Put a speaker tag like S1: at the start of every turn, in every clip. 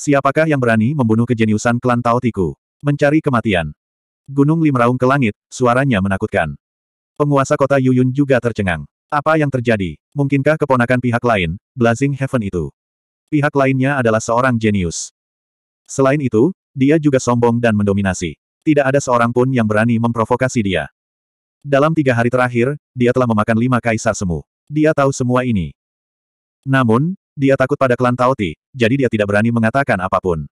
S1: Siapakah yang berani membunuh kejeniusan klan Tao Tiku? Mencari kematian. Gunung limraung ke langit, suaranya menakutkan. Penguasa kota Yuyun juga tercengang. Apa yang terjadi? Mungkinkah keponakan pihak lain, Blazing Heaven itu? Pihak lainnya adalah seorang jenius. Selain itu, dia juga sombong dan mendominasi. Tidak ada seorang pun yang berani memprovokasi dia. Dalam tiga hari terakhir, dia telah memakan lima kaisar semu. Dia tahu semua ini. Namun, dia takut pada klan Taoti, jadi dia tidak berani mengatakan apapun.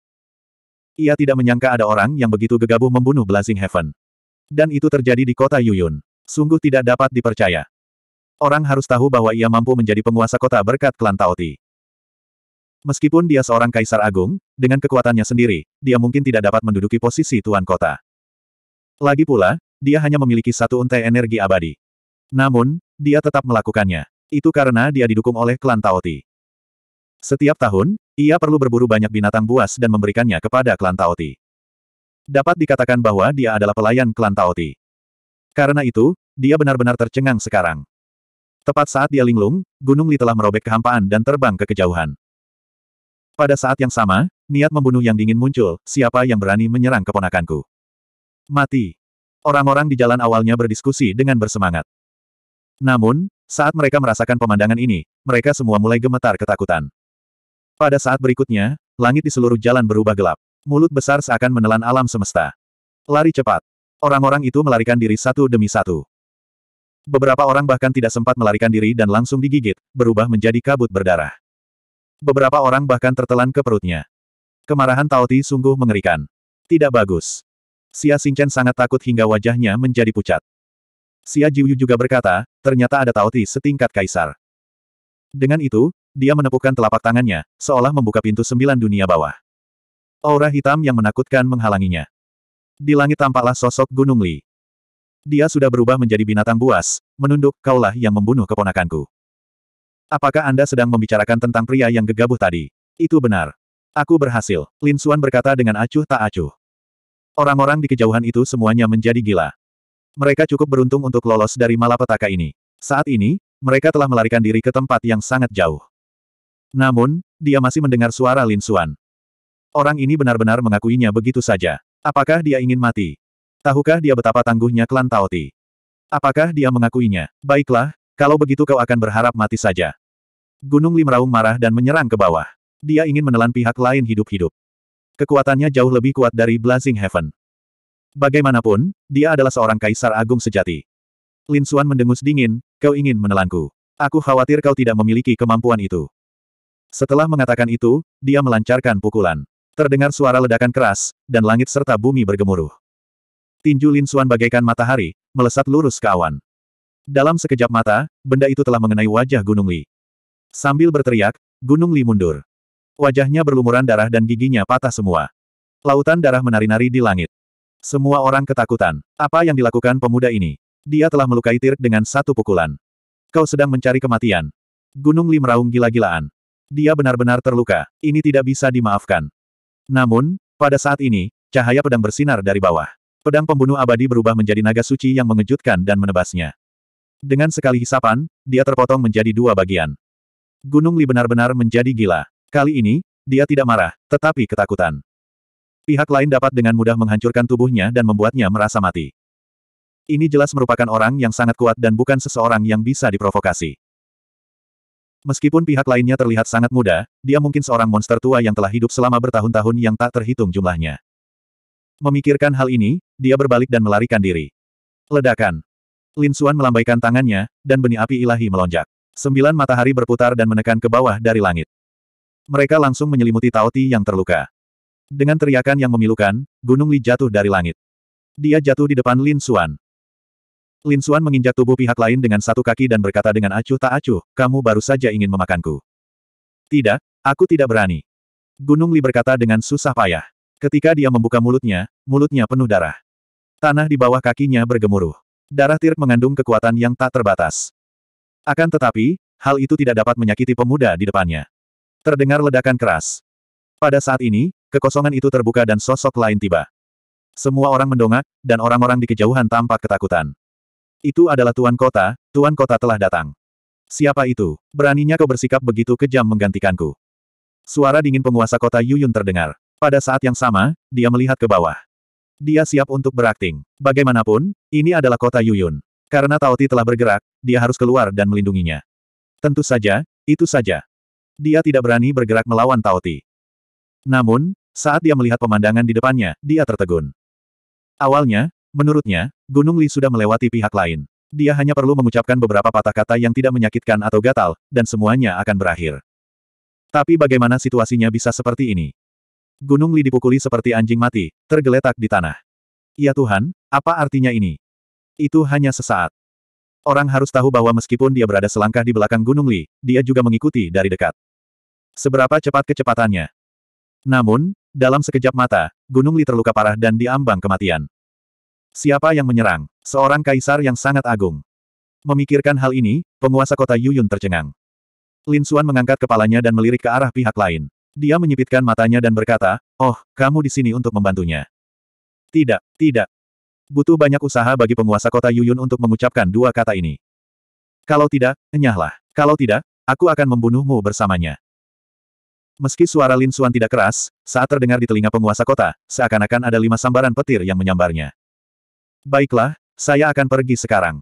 S1: Ia tidak menyangka ada orang yang begitu gegabah membunuh Blazing Heaven. Dan itu terjadi di kota Yuyun. Sungguh tidak dapat dipercaya. Orang harus tahu bahwa ia mampu menjadi penguasa kota berkat klan Taoti. Meskipun dia seorang kaisar agung, dengan kekuatannya sendiri, dia mungkin tidak dapat menduduki posisi tuan kota. Lagi pula, dia hanya memiliki satu untai energi abadi. Namun, dia tetap melakukannya. Itu karena dia didukung oleh klan Taoti. Setiap tahun, ia perlu berburu banyak binatang buas dan memberikannya kepada klan Taoti. Dapat dikatakan bahwa dia adalah pelayan klan Taoti. Karena itu, dia benar-benar tercengang sekarang. Tepat saat dia linglung, Gunung Li telah merobek kehampaan dan terbang ke kejauhan. Pada saat yang sama, niat membunuh yang dingin muncul, siapa yang berani menyerang keponakanku. Mati. Orang-orang di jalan awalnya berdiskusi dengan bersemangat. Namun, saat mereka merasakan pemandangan ini, mereka semua mulai gemetar ketakutan. Pada saat berikutnya, langit di seluruh jalan berubah gelap. Mulut besar seakan menelan alam semesta. Lari cepat. Orang-orang itu melarikan diri satu demi satu. Beberapa orang bahkan tidak sempat melarikan diri dan langsung digigit, berubah menjadi kabut berdarah. Beberapa orang bahkan tertelan ke perutnya. Kemarahan Taoti sungguh mengerikan. Tidak bagus. Xia Xingchen sangat takut hingga wajahnya menjadi pucat. Xia Jiuyu juga berkata, ternyata ada Taoti setingkat kaisar. Dengan itu, dia menepukkan telapak tangannya, seolah membuka pintu sembilan dunia bawah. Aura hitam yang menakutkan menghalanginya. Di langit tampaklah sosok Gunung Li. Dia sudah berubah menjadi binatang buas, menunduk, kaulah yang membunuh keponakanku. Apakah Anda sedang membicarakan tentang pria yang gegabah tadi? Itu benar. Aku berhasil, Lin Suan berkata dengan acuh tak acuh. Orang-orang di kejauhan itu semuanya menjadi gila. Mereka cukup beruntung untuk lolos dari malapetaka ini. Saat ini, mereka telah melarikan diri ke tempat yang sangat jauh. Namun, dia masih mendengar suara Lin Suan. Orang ini benar-benar mengakuinya begitu saja. Apakah dia ingin mati? Tahukah dia betapa tangguhnya klan Taoti? Apakah dia mengakuinya? Baiklah, kalau begitu kau akan berharap mati saja. Gunung Raung marah dan menyerang ke bawah. Dia ingin menelan pihak lain hidup-hidup. Kekuatannya jauh lebih kuat dari Blazing Heaven. Bagaimanapun, dia adalah seorang kaisar agung sejati. Lin Suan mendengus dingin, kau ingin menelanku. Aku khawatir kau tidak memiliki kemampuan itu. Setelah mengatakan itu, dia melancarkan pukulan. Terdengar suara ledakan keras, dan langit serta bumi bergemuruh. Tinju Lin Suan bagaikan matahari, melesat lurus ke awan. Dalam sekejap mata, benda itu telah mengenai wajah Gunung Li. Sambil berteriak, Gunung Li mundur. Wajahnya berlumuran darah dan giginya patah semua. Lautan darah menari-nari di langit. Semua orang ketakutan. Apa yang dilakukan pemuda ini? Dia telah melukai Tirk dengan satu pukulan. Kau sedang mencari kematian. Gunung Li meraung gila-gilaan. Dia benar-benar terluka. Ini tidak bisa dimaafkan. Namun, pada saat ini, cahaya pedang bersinar dari bawah. Pedang pembunuh abadi berubah menjadi naga suci yang mengejutkan dan menebasnya. Dengan sekali hisapan, dia terpotong menjadi dua bagian. Gunung Li benar-benar menjadi gila. Kali ini, dia tidak marah, tetapi ketakutan. Pihak lain dapat dengan mudah menghancurkan tubuhnya dan membuatnya merasa mati. Ini jelas merupakan orang yang sangat kuat dan bukan seseorang yang bisa diprovokasi. Meskipun pihak lainnya terlihat sangat muda, dia mungkin seorang monster tua yang telah hidup selama bertahun-tahun yang tak terhitung jumlahnya. Memikirkan hal ini, dia berbalik dan melarikan diri. Ledakan. Lin Xuan melambaikan tangannya, dan benih api ilahi melonjak. Sembilan matahari berputar dan menekan ke bawah dari langit. Mereka langsung menyelimuti Taoti yang terluka. Dengan teriakan yang memilukan, Gunung Li jatuh dari langit. Dia jatuh di depan Lin Xuan. Lin Xuan menginjak tubuh pihak lain dengan satu kaki dan berkata dengan acuh tak acuh, kamu baru saja ingin memakanku. Tidak, aku tidak berani. Gunung Li berkata dengan susah payah. Ketika dia membuka mulutnya, mulutnya penuh darah. Tanah di bawah kakinya bergemuruh. Darah Tirk mengandung kekuatan yang tak terbatas. Akan tetapi, hal itu tidak dapat menyakiti pemuda di depannya. Terdengar ledakan keras. Pada saat ini, kekosongan itu terbuka dan sosok lain tiba. Semua orang mendongak, dan orang-orang di kejauhan tampak ketakutan. Itu adalah Tuan Kota, Tuan Kota telah datang. Siapa itu? Beraninya kau bersikap begitu kejam menggantikanku. Suara dingin penguasa kota Yuyun terdengar. Pada saat yang sama, dia melihat ke bawah. Dia siap untuk berakting. Bagaimanapun, ini adalah kota Yuyun. Karena Taoti telah bergerak, dia harus keluar dan melindunginya. Tentu saja, itu saja. Dia tidak berani bergerak melawan Taoti. Namun, saat dia melihat pemandangan di depannya, dia tertegun. Awalnya, Menurutnya, Gunung Li sudah melewati pihak lain. Dia hanya perlu mengucapkan beberapa patah kata yang tidak menyakitkan atau gatal, dan semuanya akan berakhir. Tapi bagaimana situasinya bisa seperti ini? Gunung Li dipukuli seperti anjing mati, tergeletak di tanah. Ya Tuhan, apa artinya ini? Itu hanya sesaat. Orang harus tahu bahwa meskipun dia berada selangkah di belakang Gunung Li, dia juga mengikuti dari dekat. Seberapa cepat kecepatannya? Namun, dalam sekejap mata, Gunung Li terluka parah dan diambang kematian. Siapa yang menyerang? Seorang kaisar yang sangat agung. Memikirkan hal ini, penguasa kota Yuyun tercengang. Lin Xuan mengangkat kepalanya dan melirik ke arah pihak lain. Dia menyipitkan matanya dan berkata, Oh, kamu di sini untuk membantunya. Tidak, tidak. Butuh banyak usaha bagi penguasa kota Yuyun untuk mengucapkan dua kata ini. Kalau tidak, enyahlah. Kalau tidak, aku akan membunuhmu bersamanya. Meski suara Lin Xuan tidak keras, saat terdengar di telinga penguasa kota, seakan-akan ada lima sambaran petir yang menyambarnya. Baiklah, saya akan pergi sekarang.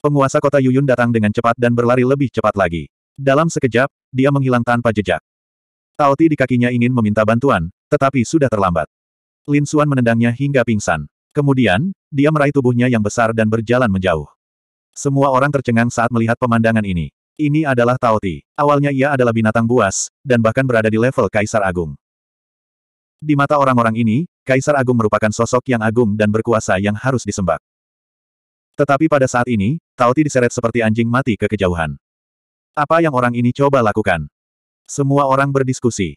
S1: Penguasa kota Yuyun datang dengan cepat dan berlari lebih cepat lagi. Dalam sekejap, dia menghilang tanpa jejak. Taoti di kakinya ingin meminta bantuan, tetapi sudah terlambat. Lin Suan menendangnya hingga pingsan. Kemudian, dia meraih tubuhnya yang besar dan berjalan menjauh. Semua orang tercengang saat melihat pemandangan ini. Ini adalah Taoti. Awalnya ia adalah binatang buas, dan bahkan berada di level Kaisar Agung. Di mata orang-orang ini, Kaisar Agung merupakan sosok yang agung dan berkuasa yang harus disembah. Tetapi pada saat ini, Taoti diseret seperti anjing mati ke kejauhan. Apa yang orang ini coba lakukan? Semua orang berdiskusi.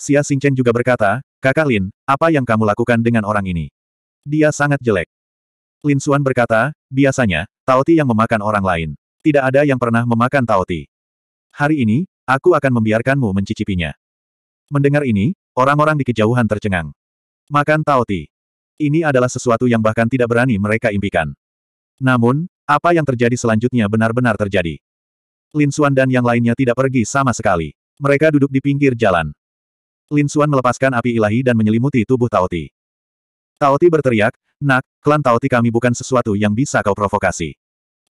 S1: Xia Xingchen juga berkata, Kakak Lin, apa yang kamu lakukan dengan orang ini? Dia sangat jelek. Lin Xuan berkata, biasanya, Taoti yang memakan orang lain. Tidak ada yang pernah memakan Taoti. Hari ini, aku akan membiarkanmu mencicipinya. Mendengar ini, orang-orang di kejauhan tercengang. Makan Taoti. Ini adalah sesuatu yang bahkan tidak berani mereka impikan. Namun, apa yang terjadi selanjutnya benar-benar terjadi. Lin Xuan dan yang lainnya tidak pergi sama sekali. Mereka duduk di pinggir jalan. Lin Xuan melepaskan api ilahi dan menyelimuti tubuh Taoti. Taoti berteriak, Nak, klan Taoti kami bukan sesuatu yang bisa kau provokasi.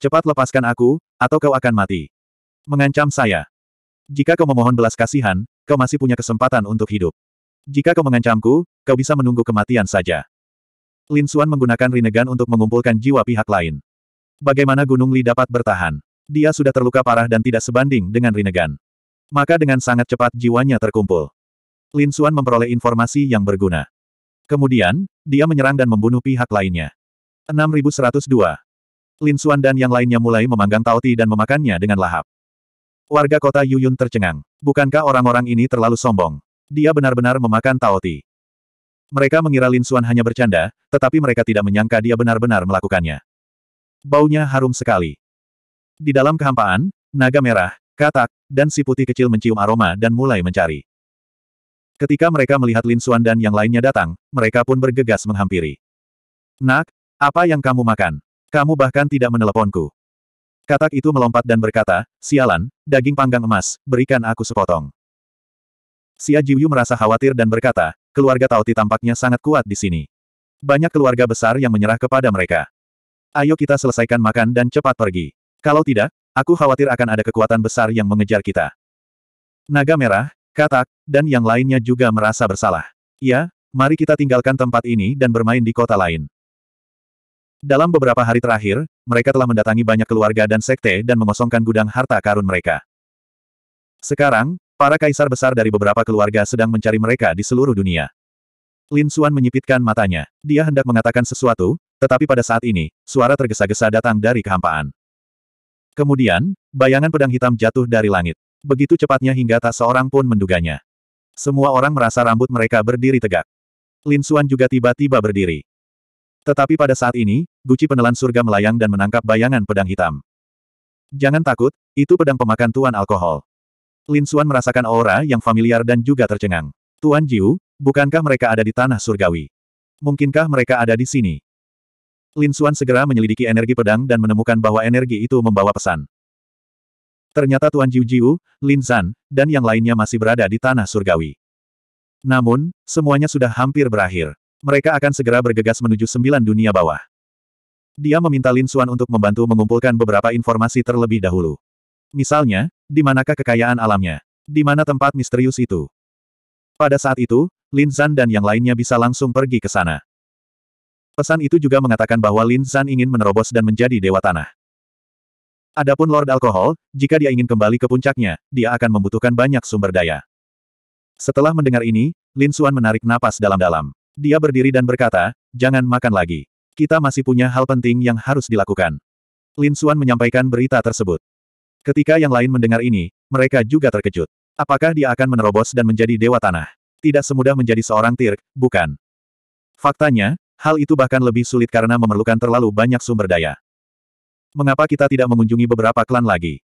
S1: Cepat lepaskan aku, atau kau akan mati. Mengancam saya. Jika kau memohon belas kasihan, kau masih punya kesempatan untuk hidup. Jika kau mengancamku, kau bisa menunggu kematian saja. Lin Xuan menggunakan Rinnegan untuk mengumpulkan jiwa pihak lain. Bagaimana Gunung Li dapat bertahan? Dia sudah terluka parah dan tidak sebanding dengan Rinnegan. Maka dengan sangat cepat jiwanya terkumpul. Lin Xuan memperoleh informasi yang berguna. Kemudian, dia menyerang dan membunuh pihak lainnya. 6102. Lin Xuan dan yang lainnya mulai memanggang tauti dan memakannya dengan lahap. Warga kota Yuyun tercengang. Bukankah orang-orang ini terlalu sombong? Dia benar-benar memakan taoti. Mereka mengira Lin Xuan hanya bercanda, tetapi mereka tidak menyangka dia benar-benar melakukannya. Baunya harum sekali. Di dalam kehampaan, naga merah, katak, dan si putih kecil mencium aroma dan mulai mencari. Ketika mereka melihat Lin Xuan dan yang lainnya datang, mereka pun bergegas menghampiri. Nak, apa yang kamu makan? Kamu bahkan tidak meneleponku. Katak itu melompat dan berkata, sialan, daging panggang emas, berikan aku sepotong. Xia Jiuyu merasa khawatir dan berkata, keluarga Taoti tampaknya sangat kuat di sini. Banyak keluarga besar yang menyerah kepada mereka. Ayo kita selesaikan makan dan cepat pergi. Kalau tidak, aku khawatir akan ada kekuatan besar yang mengejar kita. Naga Merah, Katak, dan yang lainnya juga merasa bersalah. Ya, mari kita tinggalkan tempat ini dan bermain di kota lain. Dalam beberapa hari terakhir, mereka telah mendatangi banyak keluarga dan sekte dan mengosongkan gudang harta karun mereka. Sekarang, Para kaisar besar dari beberapa keluarga sedang mencari mereka di seluruh dunia. Lin Xuan menyipitkan matanya. Dia hendak mengatakan sesuatu, tetapi pada saat ini, suara tergesa-gesa datang dari kehampaan. Kemudian, bayangan pedang hitam jatuh dari langit. Begitu cepatnya hingga tak seorang pun menduganya. Semua orang merasa rambut mereka berdiri tegak. Lin Xuan juga tiba-tiba berdiri. Tetapi pada saat ini, Guci penelan surga melayang dan menangkap bayangan pedang hitam. Jangan takut, itu pedang pemakan tuan alkohol. Lin Xuan merasakan aura yang familiar dan juga tercengang. Tuan Jiu, bukankah mereka ada di tanah surgawi? Mungkinkah mereka ada di sini? Lin Xuan segera menyelidiki energi pedang dan menemukan bahwa energi itu membawa pesan. Ternyata Tuan Jiu Jiu, Lin Zan, dan yang lainnya masih berada di tanah surgawi. Namun, semuanya sudah hampir berakhir. Mereka akan segera bergegas menuju sembilan dunia bawah. Dia meminta Lin Xuan untuk membantu mengumpulkan beberapa informasi terlebih dahulu. Misalnya, di manakah kekayaan alamnya? Di mana tempat misterius itu? Pada saat itu, Lin Zan dan yang lainnya bisa langsung pergi ke sana. Pesan itu juga mengatakan bahwa Lin Zan ingin menerobos dan menjadi dewa tanah. Adapun Lord Alkohol, jika dia ingin kembali ke puncaknya, dia akan membutuhkan banyak sumber daya. Setelah mendengar ini, Lin Xuan menarik napas dalam-dalam. Dia berdiri dan berkata, jangan makan lagi. Kita masih punya hal penting yang harus dilakukan. Lin Xuan menyampaikan berita tersebut. Ketika yang lain mendengar ini, mereka juga terkejut. Apakah dia akan menerobos dan menjadi dewa tanah? Tidak semudah menjadi seorang Tirk, bukan. Faktanya, hal itu bahkan lebih sulit karena memerlukan terlalu banyak sumber daya. Mengapa kita tidak mengunjungi beberapa klan lagi?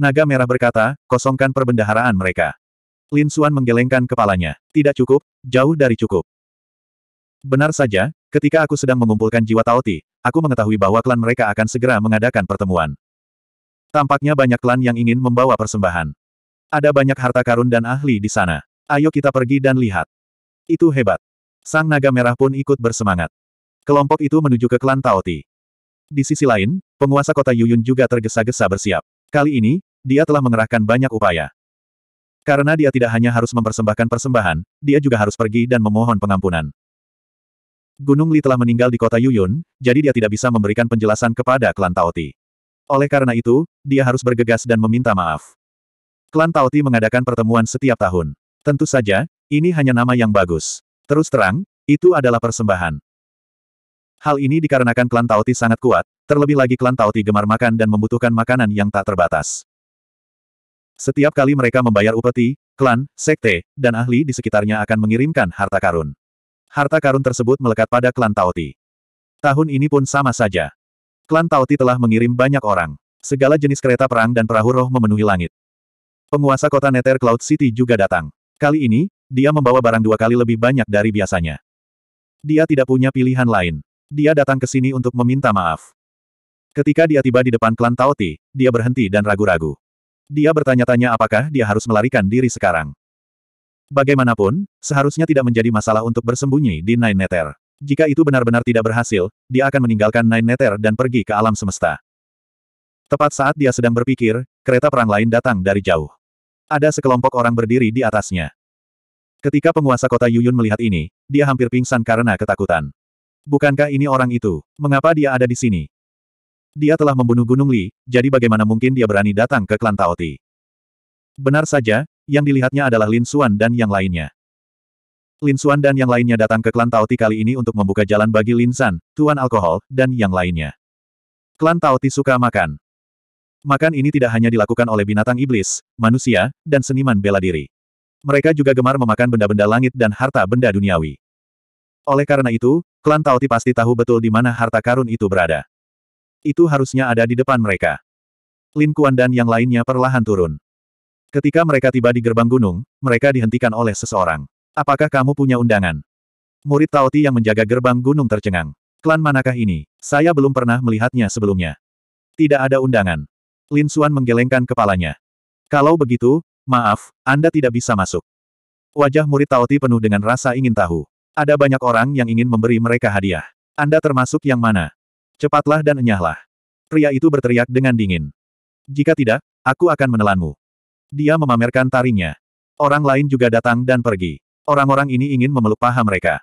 S1: Naga Merah berkata, kosongkan perbendaharaan mereka. Lin Xuan menggelengkan kepalanya. Tidak cukup, jauh dari cukup. Benar saja, ketika aku sedang mengumpulkan jiwa Taoti, aku mengetahui bahwa klan mereka akan segera mengadakan pertemuan. Tampaknya banyak klan yang ingin membawa persembahan. Ada banyak harta karun dan ahli di sana. Ayo kita pergi dan lihat. Itu hebat. Sang naga merah pun ikut bersemangat. Kelompok itu menuju ke klan Taoti. Di sisi lain, penguasa kota Yuyun juga tergesa-gesa bersiap. Kali ini, dia telah mengerahkan banyak upaya. Karena dia tidak hanya harus mempersembahkan persembahan, dia juga harus pergi dan memohon pengampunan. Gunung Li telah meninggal di kota Yuyun, jadi dia tidak bisa memberikan penjelasan kepada klan Taoti. Oleh karena itu, dia harus bergegas dan meminta maaf. Klan Taoti mengadakan pertemuan setiap tahun. Tentu saja, ini hanya nama yang bagus. Terus terang, itu adalah persembahan. Hal ini dikarenakan klan Taoti sangat kuat, terlebih lagi klan Taoti gemar makan dan membutuhkan makanan yang tak terbatas. Setiap kali mereka membayar upeti, klan, sekte, dan ahli di sekitarnya akan mengirimkan harta karun. Harta karun tersebut melekat pada klan Taoti. Tahun ini pun sama saja. Klan Tauti telah mengirim banyak orang. Segala jenis kereta perang dan perahu roh memenuhi langit. Penguasa kota Nether Cloud City juga datang. Kali ini, dia membawa barang dua kali lebih banyak dari biasanya. Dia tidak punya pilihan lain. Dia datang ke sini untuk meminta maaf. Ketika dia tiba di depan klan Tauti, dia berhenti dan ragu-ragu. Dia bertanya-tanya apakah dia harus melarikan diri sekarang. Bagaimanapun, seharusnya tidak menjadi masalah untuk bersembunyi di Nine Nether. Jika itu benar-benar tidak berhasil, dia akan meninggalkan Nine Nether dan pergi ke alam semesta. Tepat saat dia sedang berpikir, kereta perang lain datang dari jauh. Ada sekelompok orang berdiri di atasnya. Ketika penguasa kota Yuyun melihat ini, dia hampir pingsan karena ketakutan. Bukankah ini orang itu? Mengapa dia ada di sini? Dia telah membunuh Gunung Li, jadi bagaimana mungkin dia berani datang ke klan Taoti? Benar saja, yang dilihatnya adalah Lin Xuan dan yang lainnya. Lin Suan dan yang lainnya datang ke klan Tauti kali ini untuk membuka jalan bagi Lin San, Tuan Alkohol, dan yang lainnya. Klan Tauti suka makan. Makan ini tidak hanya dilakukan oleh binatang iblis, manusia, dan seniman bela diri. Mereka juga gemar memakan benda-benda langit dan harta benda duniawi. Oleh karena itu, klan Tauti pasti tahu betul di mana harta karun itu berada. Itu harusnya ada di depan mereka. Lin Kuan dan yang lainnya perlahan turun. Ketika mereka tiba di gerbang gunung, mereka dihentikan oleh seseorang. Apakah kamu punya undangan? Murid Taoti yang menjaga gerbang gunung tercengang. Klan manakah ini? Saya belum pernah melihatnya sebelumnya. Tidak ada undangan. Lin Xuan menggelengkan kepalanya. Kalau begitu, maaf, Anda tidak bisa masuk. Wajah murid Taoti penuh dengan rasa ingin tahu. Ada banyak orang yang ingin memberi mereka hadiah. Anda termasuk yang mana? Cepatlah dan enyahlah. Pria itu berteriak dengan dingin. Jika tidak, aku akan menelanmu. Dia memamerkan taringnya. Orang lain juga datang dan pergi. Orang-orang ini ingin memeluk paha mereka.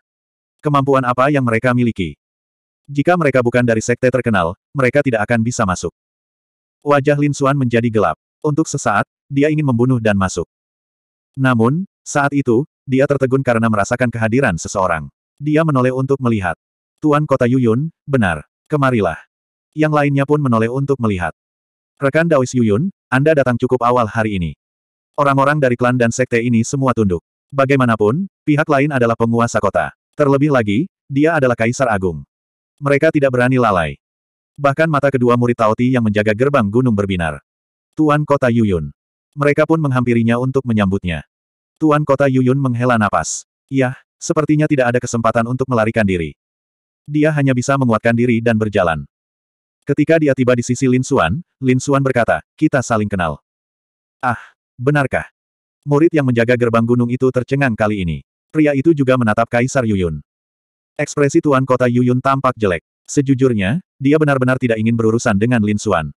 S1: Kemampuan apa yang mereka miliki? Jika mereka bukan dari sekte terkenal, mereka tidak akan bisa masuk. Wajah Lin Xuan menjadi gelap. Untuk sesaat, dia ingin membunuh dan masuk. Namun, saat itu, dia tertegun karena merasakan kehadiran seseorang. Dia menoleh untuk melihat. Tuan Kota Yuyun, benar. Kemarilah. Yang lainnya pun menoleh untuk melihat. Rekan Daois Yuyun, Anda datang cukup awal hari ini. Orang-orang dari klan dan sekte ini semua tunduk. Bagaimanapun, pihak lain adalah penguasa kota. Terlebih lagi, dia adalah kaisar agung. Mereka tidak berani lalai. Bahkan mata kedua murid Taoti yang menjaga gerbang gunung berbinar. Tuan kota Yuyun. Mereka pun menghampirinya untuk menyambutnya. Tuan kota Yuyun menghela napas. Yah, sepertinya tidak ada kesempatan untuk melarikan diri. Dia hanya bisa menguatkan diri dan berjalan. Ketika dia tiba di sisi Lin Suan, Lin Suan berkata, kita saling kenal. Ah, benarkah? Murid yang menjaga gerbang gunung itu tercengang kali ini. Pria itu juga menatap Kaisar Yuyun. Ekspresi Tuan Kota Yuyun tampak jelek. Sejujurnya, dia benar-benar tidak ingin berurusan dengan Lin Xuan.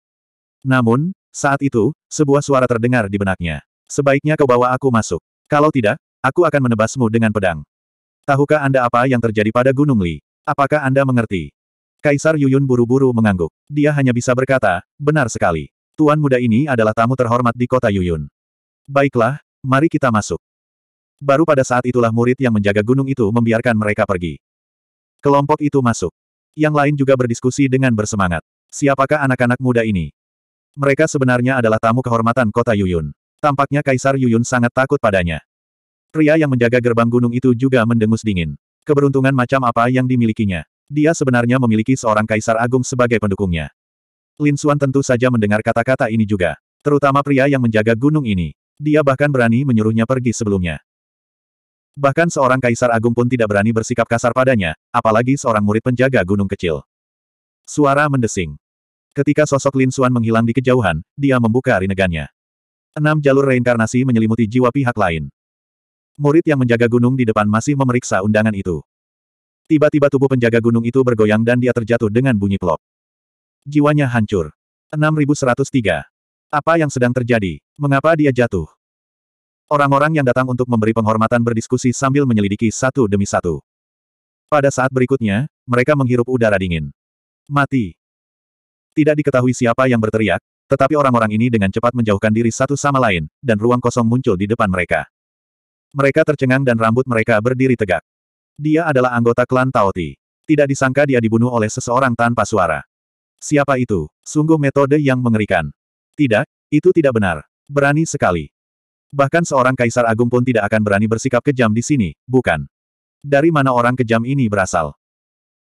S1: Namun, saat itu, sebuah suara terdengar di benaknya. Sebaiknya kau bawa aku masuk. Kalau tidak, aku akan menebasmu dengan pedang. Tahukah Anda apa yang terjadi pada Gunung Li? Apakah Anda mengerti? Kaisar Yuyun buru-buru mengangguk. Dia hanya bisa berkata, benar sekali. Tuan muda ini adalah tamu terhormat di kota Yuyun. Baiklah, Mari kita masuk. Baru pada saat itulah murid yang menjaga gunung itu membiarkan mereka pergi. Kelompok itu masuk. Yang lain juga berdiskusi dengan bersemangat. Siapakah anak-anak muda ini? Mereka sebenarnya adalah tamu kehormatan kota Yuyun. Tampaknya Kaisar Yuyun sangat takut padanya. Pria yang menjaga gerbang gunung itu juga mendengus dingin. Keberuntungan macam apa yang dimilikinya? Dia sebenarnya memiliki seorang Kaisar Agung sebagai pendukungnya. Lin Suan tentu saja mendengar kata-kata ini juga. Terutama pria yang menjaga gunung ini. Dia bahkan berani menyuruhnya pergi sebelumnya. Bahkan seorang kaisar agung pun tidak berani bersikap kasar padanya, apalagi seorang murid penjaga gunung kecil. Suara mendesing. Ketika sosok Lin Xuan menghilang di kejauhan, dia membuka rinegannya. Enam jalur reinkarnasi menyelimuti jiwa pihak lain. Murid yang menjaga gunung di depan masih memeriksa undangan itu. Tiba-tiba tubuh penjaga gunung itu bergoyang dan dia terjatuh dengan bunyi plop. Jiwanya hancur. 6103. Apa yang sedang terjadi? Mengapa dia jatuh? Orang-orang yang datang untuk memberi penghormatan berdiskusi sambil menyelidiki satu demi satu. Pada saat berikutnya, mereka menghirup udara dingin. Mati. Tidak diketahui siapa yang berteriak, tetapi orang-orang ini dengan cepat menjauhkan diri satu sama lain, dan ruang kosong muncul di depan mereka. Mereka tercengang dan rambut mereka berdiri tegak. Dia adalah anggota klan Taoti. Tidak disangka dia dibunuh oleh seseorang tanpa suara. Siapa itu? Sungguh metode yang mengerikan. Tidak, itu tidak benar. Berani sekali. Bahkan seorang kaisar agung pun tidak akan berani bersikap kejam di sini, bukan? Dari mana orang kejam ini berasal?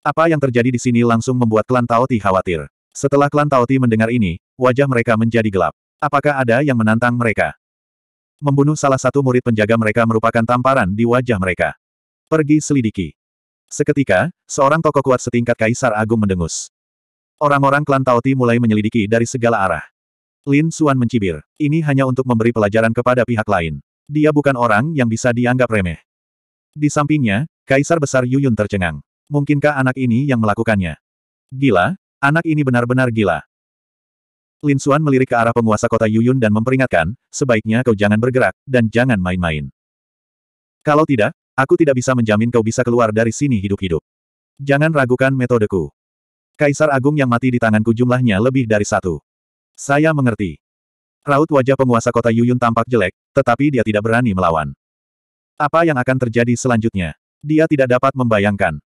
S1: Apa yang terjadi di sini langsung membuat klan Taoti khawatir. Setelah klan Taoti mendengar ini, wajah mereka menjadi gelap. Apakah ada yang menantang mereka? Membunuh salah satu murid penjaga mereka merupakan tamparan di wajah mereka. Pergi selidiki. Seketika, seorang tokoh kuat setingkat kaisar agung mendengus. Orang-orang klan Taoti mulai menyelidiki dari segala arah. Lin Suan mencibir. Ini hanya untuk memberi pelajaran kepada pihak lain. Dia bukan orang yang bisa dianggap remeh. Di sampingnya, Kaisar Besar Yuyun tercengang. Mungkinkah anak ini yang melakukannya? Gila, anak ini benar-benar gila. Lin Suan melirik ke arah penguasa kota Yuyun dan memperingatkan, sebaiknya kau jangan bergerak, dan jangan main-main. Kalau tidak, aku tidak bisa menjamin kau bisa keluar dari sini hidup-hidup. Jangan ragukan metodeku. Kaisar Agung yang mati di tanganku jumlahnya lebih dari satu. Saya mengerti. Raut wajah penguasa kota Yuyun tampak jelek, tetapi dia tidak berani melawan. Apa yang akan terjadi selanjutnya? Dia tidak dapat membayangkan.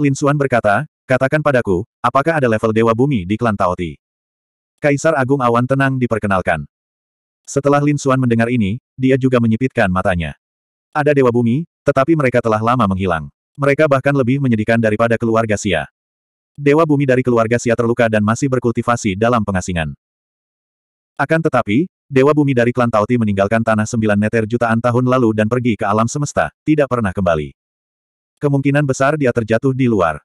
S1: Lin Suan berkata, katakan padaku, apakah ada level Dewa Bumi di klan Taoti? Kaisar Agung Awan Tenang diperkenalkan. Setelah Lin Suan mendengar ini, dia juga menyipitkan matanya. Ada Dewa Bumi, tetapi mereka telah lama menghilang. Mereka bahkan lebih menyedihkan daripada keluarga Xia dewa bumi dari keluarga Sia terluka dan masih berkultivasi dalam pengasingan. Akan tetapi, dewa bumi dari klan Tauti meninggalkan tanah sembilan neter jutaan tahun lalu dan pergi ke alam semesta, tidak pernah kembali. Kemungkinan besar dia terjatuh di luar.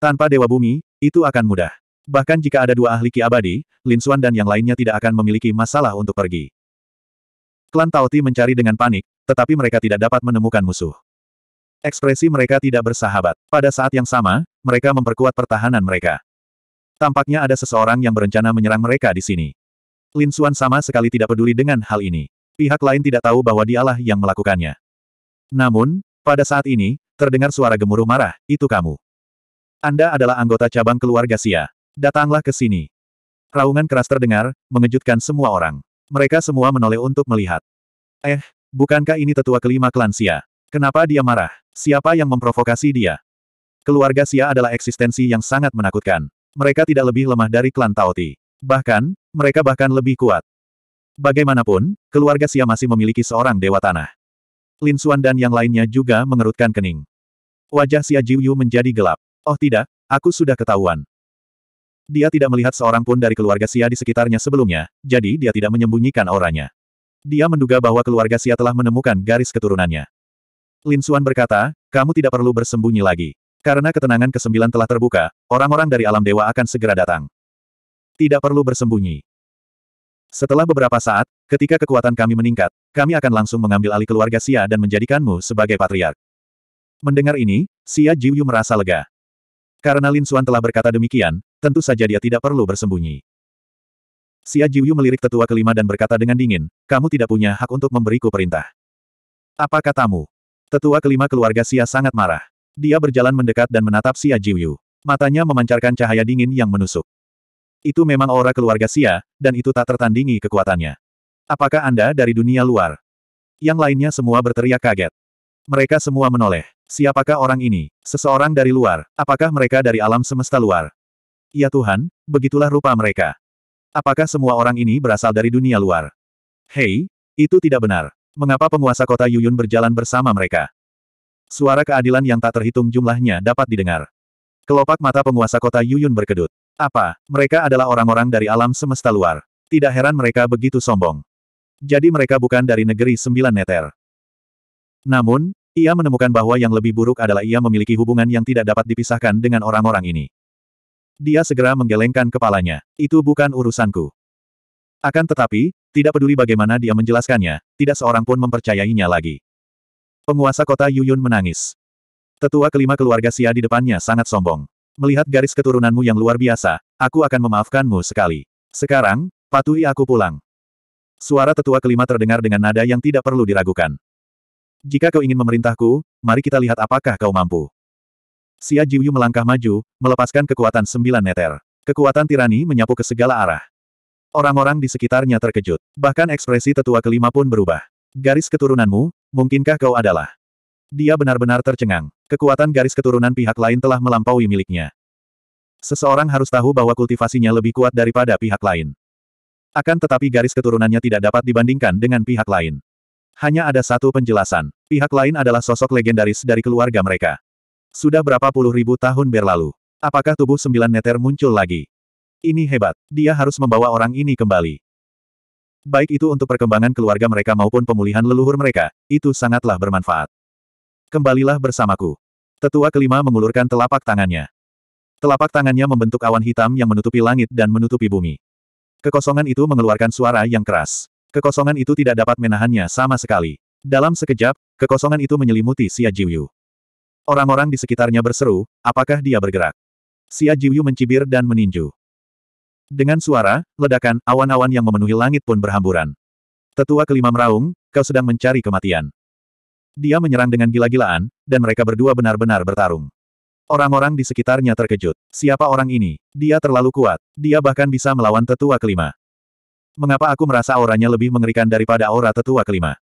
S1: Tanpa dewa bumi, itu akan mudah. Bahkan jika ada dua ahli ki abadi, Lin Xuan dan yang lainnya tidak akan memiliki masalah untuk pergi. Klan Tauti mencari dengan panik, tetapi mereka tidak dapat menemukan musuh. Ekspresi mereka tidak bersahabat. Pada saat yang sama, mereka memperkuat pertahanan mereka. Tampaknya ada seseorang yang berencana menyerang mereka di sini. Lin Xuan sama sekali tidak peduli dengan hal ini. Pihak lain tidak tahu bahwa dialah yang melakukannya. Namun, pada saat ini, terdengar suara gemuruh marah, itu kamu. Anda adalah anggota cabang keluarga Sia. Datanglah ke sini. Raungan keras terdengar, mengejutkan semua orang. Mereka semua menoleh untuk melihat. Eh, bukankah ini tetua kelima klan Sia? Kenapa dia marah? Siapa yang memprovokasi dia? Keluarga Xia adalah eksistensi yang sangat menakutkan. Mereka tidak lebih lemah dari klan Taoti. Bahkan, mereka bahkan lebih kuat. Bagaimanapun, keluarga Xia masih memiliki seorang dewa tanah. Lin Xuan dan yang lainnya juga mengerutkan kening. Wajah Xia Jiuyu menjadi gelap. Oh tidak, aku sudah ketahuan. Dia tidak melihat seorang pun dari keluarga Xia di sekitarnya sebelumnya, jadi dia tidak menyembunyikan auranya. Dia menduga bahwa keluarga Xia telah menemukan garis keturunannya. Lin Suan berkata, kamu tidak perlu bersembunyi lagi. Karena ketenangan kesembilan telah terbuka, orang-orang dari alam dewa akan segera datang. Tidak perlu bersembunyi. Setelah beberapa saat, ketika kekuatan kami meningkat, kami akan langsung mengambil alih keluarga Sia dan menjadikanmu sebagai patriark. Mendengar ini, Sia Jiuyu merasa lega. Karena Lin Suan telah berkata demikian, tentu saja dia tidak perlu bersembunyi. Sia Jiuyu melirik tetua kelima dan berkata dengan dingin, kamu tidak punya hak untuk memberiku perintah. Apa katamu? Tetua kelima keluarga Xia sangat marah. Dia berjalan mendekat dan menatap Xia Jiuyu. Matanya memancarkan cahaya dingin yang menusuk. Itu memang aura keluarga Xia, dan itu tak tertandingi kekuatannya. Apakah Anda dari dunia luar? Yang lainnya semua berteriak kaget. Mereka semua menoleh. Siapakah orang ini? Seseorang dari luar. Apakah mereka dari alam semesta luar? Ya Tuhan, begitulah rupa mereka. Apakah semua orang ini berasal dari dunia luar? Hei, itu tidak benar. Mengapa penguasa kota Yuyun berjalan bersama mereka? Suara keadilan yang tak terhitung jumlahnya dapat didengar. Kelopak mata penguasa kota Yuyun berkedut. Apa, mereka adalah orang-orang dari alam semesta luar. Tidak heran mereka begitu sombong. Jadi mereka bukan dari negeri sembilan neter. Namun, ia menemukan bahwa yang lebih buruk adalah ia memiliki hubungan yang tidak dapat dipisahkan dengan orang-orang ini. Dia segera menggelengkan kepalanya. Itu bukan urusanku. Akan tetapi, tidak peduli bagaimana dia menjelaskannya, tidak seorang pun mempercayainya lagi. Penguasa kota Yuyun menangis. Tetua kelima keluarga Xia di depannya sangat sombong. Melihat garis keturunanmu yang luar biasa, aku akan memaafkanmu sekali. Sekarang, patuhi aku pulang. Suara tetua kelima terdengar dengan nada yang tidak perlu diragukan. Jika kau ingin memerintahku, mari kita lihat apakah kau mampu. Xia Jiuyu melangkah maju, melepaskan kekuatan sembilan neter. Kekuatan tirani menyapu ke segala arah. Orang-orang di sekitarnya terkejut. Bahkan ekspresi tetua kelima pun berubah. Garis keturunanmu, mungkinkah kau adalah? Dia benar-benar tercengang. Kekuatan garis keturunan pihak lain telah melampaui miliknya. Seseorang harus tahu bahwa kultivasinya lebih kuat daripada pihak lain. Akan tetapi garis keturunannya tidak dapat dibandingkan dengan pihak lain. Hanya ada satu penjelasan. Pihak lain adalah sosok legendaris dari keluarga mereka. Sudah berapa puluh ribu tahun berlalu. Apakah tubuh sembilan neter muncul lagi? Ini hebat. Dia harus membawa orang ini kembali. Baik itu untuk perkembangan keluarga mereka maupun pemulihan leluhur mereka, itu sangatlah bermanfaat. Kembalilah bersamaku. Tetua kelima mengulurkan telapak tangannya. Telapak tangannya membentuk awan hitam yang menutupi langit dan menutupi bumi. Kekosongan itu mengeluarkan suara yang keras. Kekosongan itu tidak dapat menahannya sama sekali. Dalam sekejap, kekosongan itu menyelimuti Xia Jiuyu. Orang-orang di sekitarnya berseru, apakah dia bergerak? Xia Jiuyu mencibir dan meninju. Dengan suara, ledakan, awan-awan yang memenuhi langit pun berhamburan. Tetua kelima meraung, kau sedang mencari kematian. Dia menyerang dengan gila-gilaan, dan mereka berdua benar-benar bertarung. Orang-orang di sekitarnya terkejut. Siapa orang ini? Dia terlalu kuat. Dia bahkan bisa melawan tetua kelima. Mengapa aku merasa auranya lebih mengerikan daripada aura tetua kelima?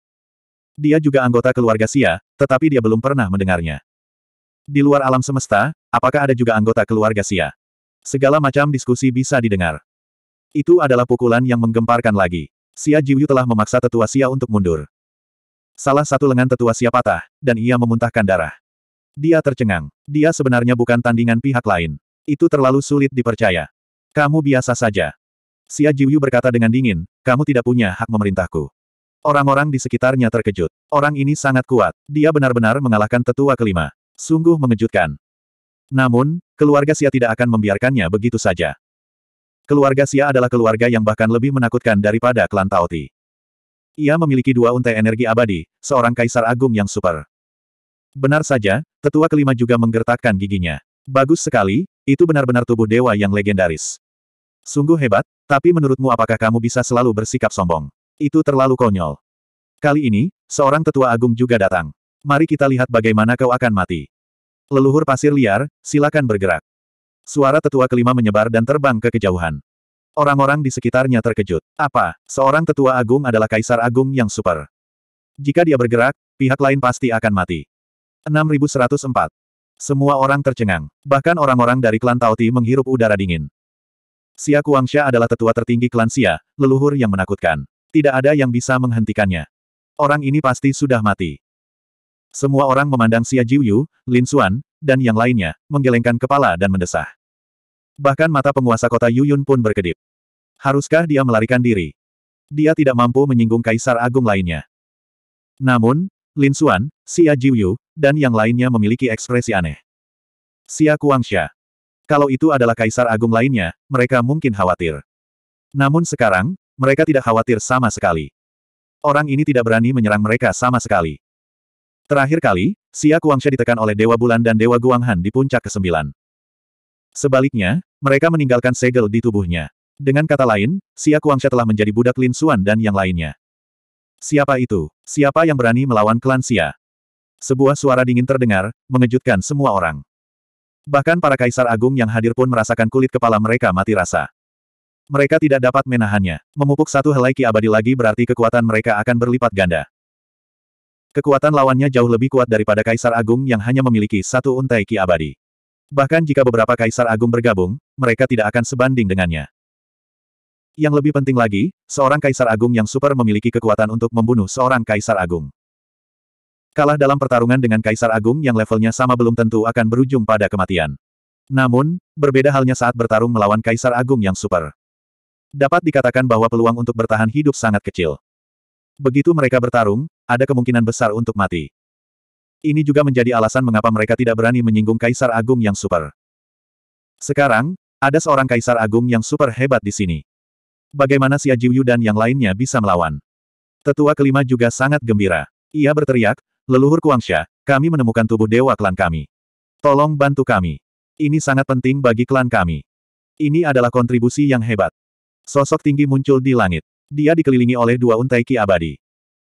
S1: Dia juga anggota keluarga Sia, tetapi dia belum pernah mendengarnya. Di luar alam semesta, apakah ada juga anggota keluarga Sia? Segala macam diskusi bisa didengar. Itu adalah pukulan yang menggemparkan lagi. Xia Jiuyu telah memaksa tetua Xia untuk mundur. Salah satu lengan tetua Xia patah, dan ia memuntahkan darah. Dia tercengang. Dia sebenarnya bukan tandingan pihak lain. Itu terlalu sulit dipercaya. Kamu biasa saja. Xia Jiuyu berkata dengan dingin, kamu tidak punya hak memerintahku. Orang-orang di sekitarnya terkejut. Orang ini sangat kuat. Dia benar-benar mengalahkan tetua kelima. Sungguh mengejutkan. Namun, keluarga Sia tidak akan membiarkannya begitu saja. Keluarga Sia adalah keluarga yang bahkan lebih menakutkan daripada klan Taoti. Ia memiliki dua untai energi abadi, seorang kaisar agung yang super. Benar saja, tetua kelima juga menggertakkan giginya. Bagus sekali, itu benar-benar tubuh dewa yang legendaris. Sungguh hebat, tapi menurutmu apakah kamu bisa selalu bersikap sombong? Itu terlalu konyol. Kali ini, seorang tetua agung juga datang. Mari kita lihat bagaimana kau akan mati. Leluhur pasir liar, silakan bergerak. Suara tetua kelima menyebar dan terbang ke kejauhan. Orang-orang di sekitarnya terkejut. Apa? Seorang tetua agung adalah kaisar agung yang super. Jika dia bergerak, pihak lain pasti akan mati. 6104. Semua orang tercengang. Bahkan orang-orang dari klan Taoti menghirup udara dingin. Xia Kuangsha adalah tetua tertinggi klan Xia, leluhur yang menakutkan. Tidak ada yang bisa menghentikannya. Orang ini pasti sudah mati. Semua orang memandang Xia Jiuyu, Lin Xuan, dan yang lainnya, menggelengkan kepala dan mendesah. Bahkan mata penguasa kota Yuyun pun berkedip. Haruskah dia melarikan diri? Dia tidak mampu menyinggung kaisar agung lainnya. Namun, Lin Xuan, Xia Jiuyu, dan yang lainnya memiliki ekspresi aneh. Xia Kuangxia, Kalau itu adalah kaisar agung lainnya, mereka mungkin khawatir. Namun sekarang, mereka tidak khawatir sama sekali. Orang ini tidak berani menyerang mereka sama sekali. Terakhir kali, Xia Kuangsha ditekan oleh Dewa Bulan dan Dewa Guanghan di puncak kesembilan. Sebaliknya, mereka meninggalkan segel di tubuhnya. Dengan kata lain, Xia Kuangsha telah menjadi budak Lin Xuan dan yang lainnya. Siapa itu? Siapa yang berani melawan klan Xia? Sebuah suara dingin terdengar, mengejutkan semua orang. Bahkan para kaisar agung yang hadir pun merasakan kulit kepala mereka mati rasa. Mereka tidak dapat menahannya. Memupuk satu helai ki abadi lagi berarti kekuatan mereka akan berlipat ganda. Kekuatan lawannya jauh lebih kuat daripada Kaisar Agung yang hanya memiliki satu untai Ki Abadi. Bahkan jika beberapa Kaisar Agung bergabung, mereka tidak akan sebanding dengannya. Yang lebih penting lagi, seorang Kaisar Agung yang super memiliki kekuatan untuk membunuh seorang Kaisar Agung. Kalah dalam pertarungan dengan Kaisar Agung yang levelnya sama belum tentu akan berujung pada kematian. Namun, berbeda halnya saat bertarung melawan Kaisar Agung yang super. Dapat dikatakan bahwa peluang untuk bertahan hidup sangat kecil. Begitu mereka bertarung, ada kemungkinan besar untuk mati. Ini juga menjadi alasan mengapa mereka tidak berani menyinggung Kaisar Agung yang super. Sekarang, ada seorang Kaisar Agung yang super hebat di sini. Bagaimana si Jiuyu dan yang lainnya bisa melawan? Tetua kelima juga sangat gembira. Ia berteriak, leluhur Kuangsha, kami menemukan tubuh dewa klan kami. Tolong bantu kami. Ini sangat penting bagi klan kami. Ini adalah kontribusi yang hebat. Sosok tinggi muncul di langit. Dia dikelilingi oleh dua untai Ki abadi.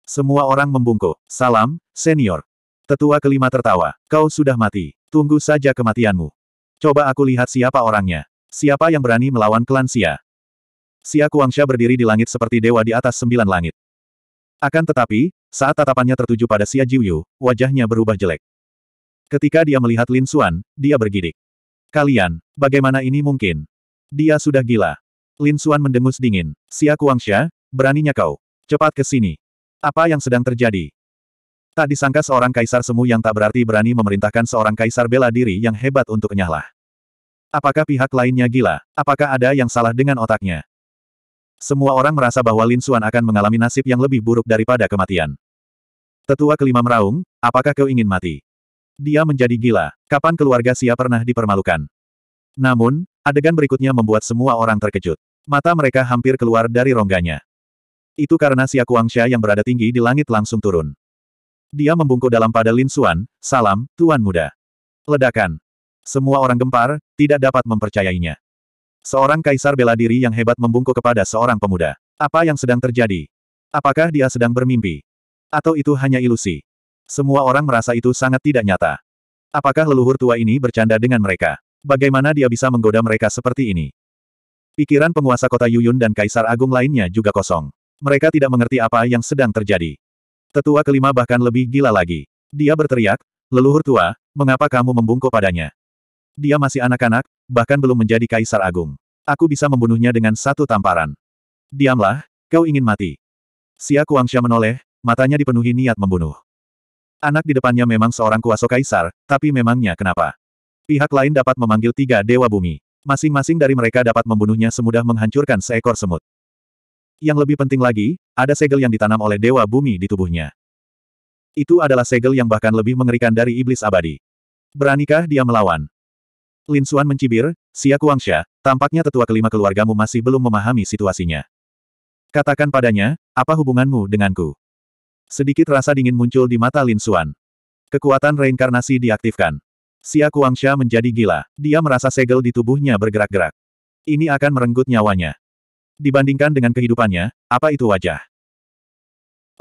S1: Semua orang membungkuk. Salam, senior. Tetua kelima tertawa. Kau sudah mati. Tunggu saja kematianmu. Coba aku lihat siapa orangnya. Siapa yang berani melawan klan Sia? Sia Kuangsha berdiri di langit seperti dewa di atas sembilan langit. Akan tetapi, saat tatapannya tertuju pada Xia Jiuyu, wajahnya berubah jelek. Ketika dia melihat Lin Xuan, dia bergidik. Kalian, bagaimana ini mungkin? Dia sudah gila. Lin Xuan mendengus dingin. Sia Kuangsha, beraninya kau. Cepat ke sini. Apa yang sedang terjadi? Tak disangka seorang kaisar semu yang tak berarti berani memerintahkan seorang kaisar bela diri yang hebat untuk nyahlah. Apakah pihak lainnya gila? Apakah ada yang salah dengan otaknya? Semua orang merasa bahwa Lin Xuan akan mengalami nasib yang lebih buruk daripada kematian. Tetua kelima meraung, apakah kau ingin mati? Dia menjadi gila. Kapan keluarga siap pernah dipermalukan? Namun, adegan berikutnya membuat semua orang terkejut. Mata mereka hampir keluar dari rongganya. Itu karena Xia Kuangsha yang berada tinggi di langit langsung turun. Dia membungkuk dalam pada Lin Xuan, salam, Tuan Muda. Ledakan. Semua orang gempar, tidak dapat mempercayainya. Seorang kaisar bela diri yang hebat membungkuk kepada seorang pemuda. Apa yang sedang terjadi? Apakah dia sedang bermimpi? Atau itu hanya ilusi? Semua orang merasa itu sangat tidak nyata. Apakah leluhur tua ini bercanda dengan mereka? Bagaimana dia bisa menggoda mereka seperti ini? Pikiran penguasa kota Yuyun dan kaisar agung lainnya juga kosong. Mereka tidak mengerti apa yang sedang terjadi. Tetua kelima bahkan lebih gila lagi. Dia berteriak, leluhur tua, mengapa kamu membungkuk padanya? Dia masih anak-anak, bahkan belum menjadi kaisar agung. Aku bisa membunuhnya dengan satu tamparan. Diamlah, kau ingin mati. Xia Kuangsha menoleh, matanya dipenuhi niat membunuh. Anak di depannya memang seorang kuasa kaisar, tapi memangnya kenapa? Pihak lain dapat memanggil tiga dewa bumi. Masing-masing dari mereka dapat membunuhnya semudah menghancurkan seekor semut. Yang lebih penting lagi, ada segel yang ditanam oleh Dewa Bumi di tubuhnya. Itu adalah segel yang bahkan lebih mengerikan dari iblis abadi. Beranikah dia melawan? Lin Xuan mencibir, Xia Kuangsha, tampaknya tetua kelima keluargamu masih belum memahami situasinya. Katakan padanya, apa hubunganmu denganku? Sedikit rasa dingin muncul di mata Lin Xuan. Kekuatan reinkarnasi diaktifkan. Xia Kuangsha menjadi gila. Dia merasa segel di tubuhnya bergerak-gerak. Ini akan merenggut nyawanya dibandingkan dengan kehidupannya, apa itu wajah?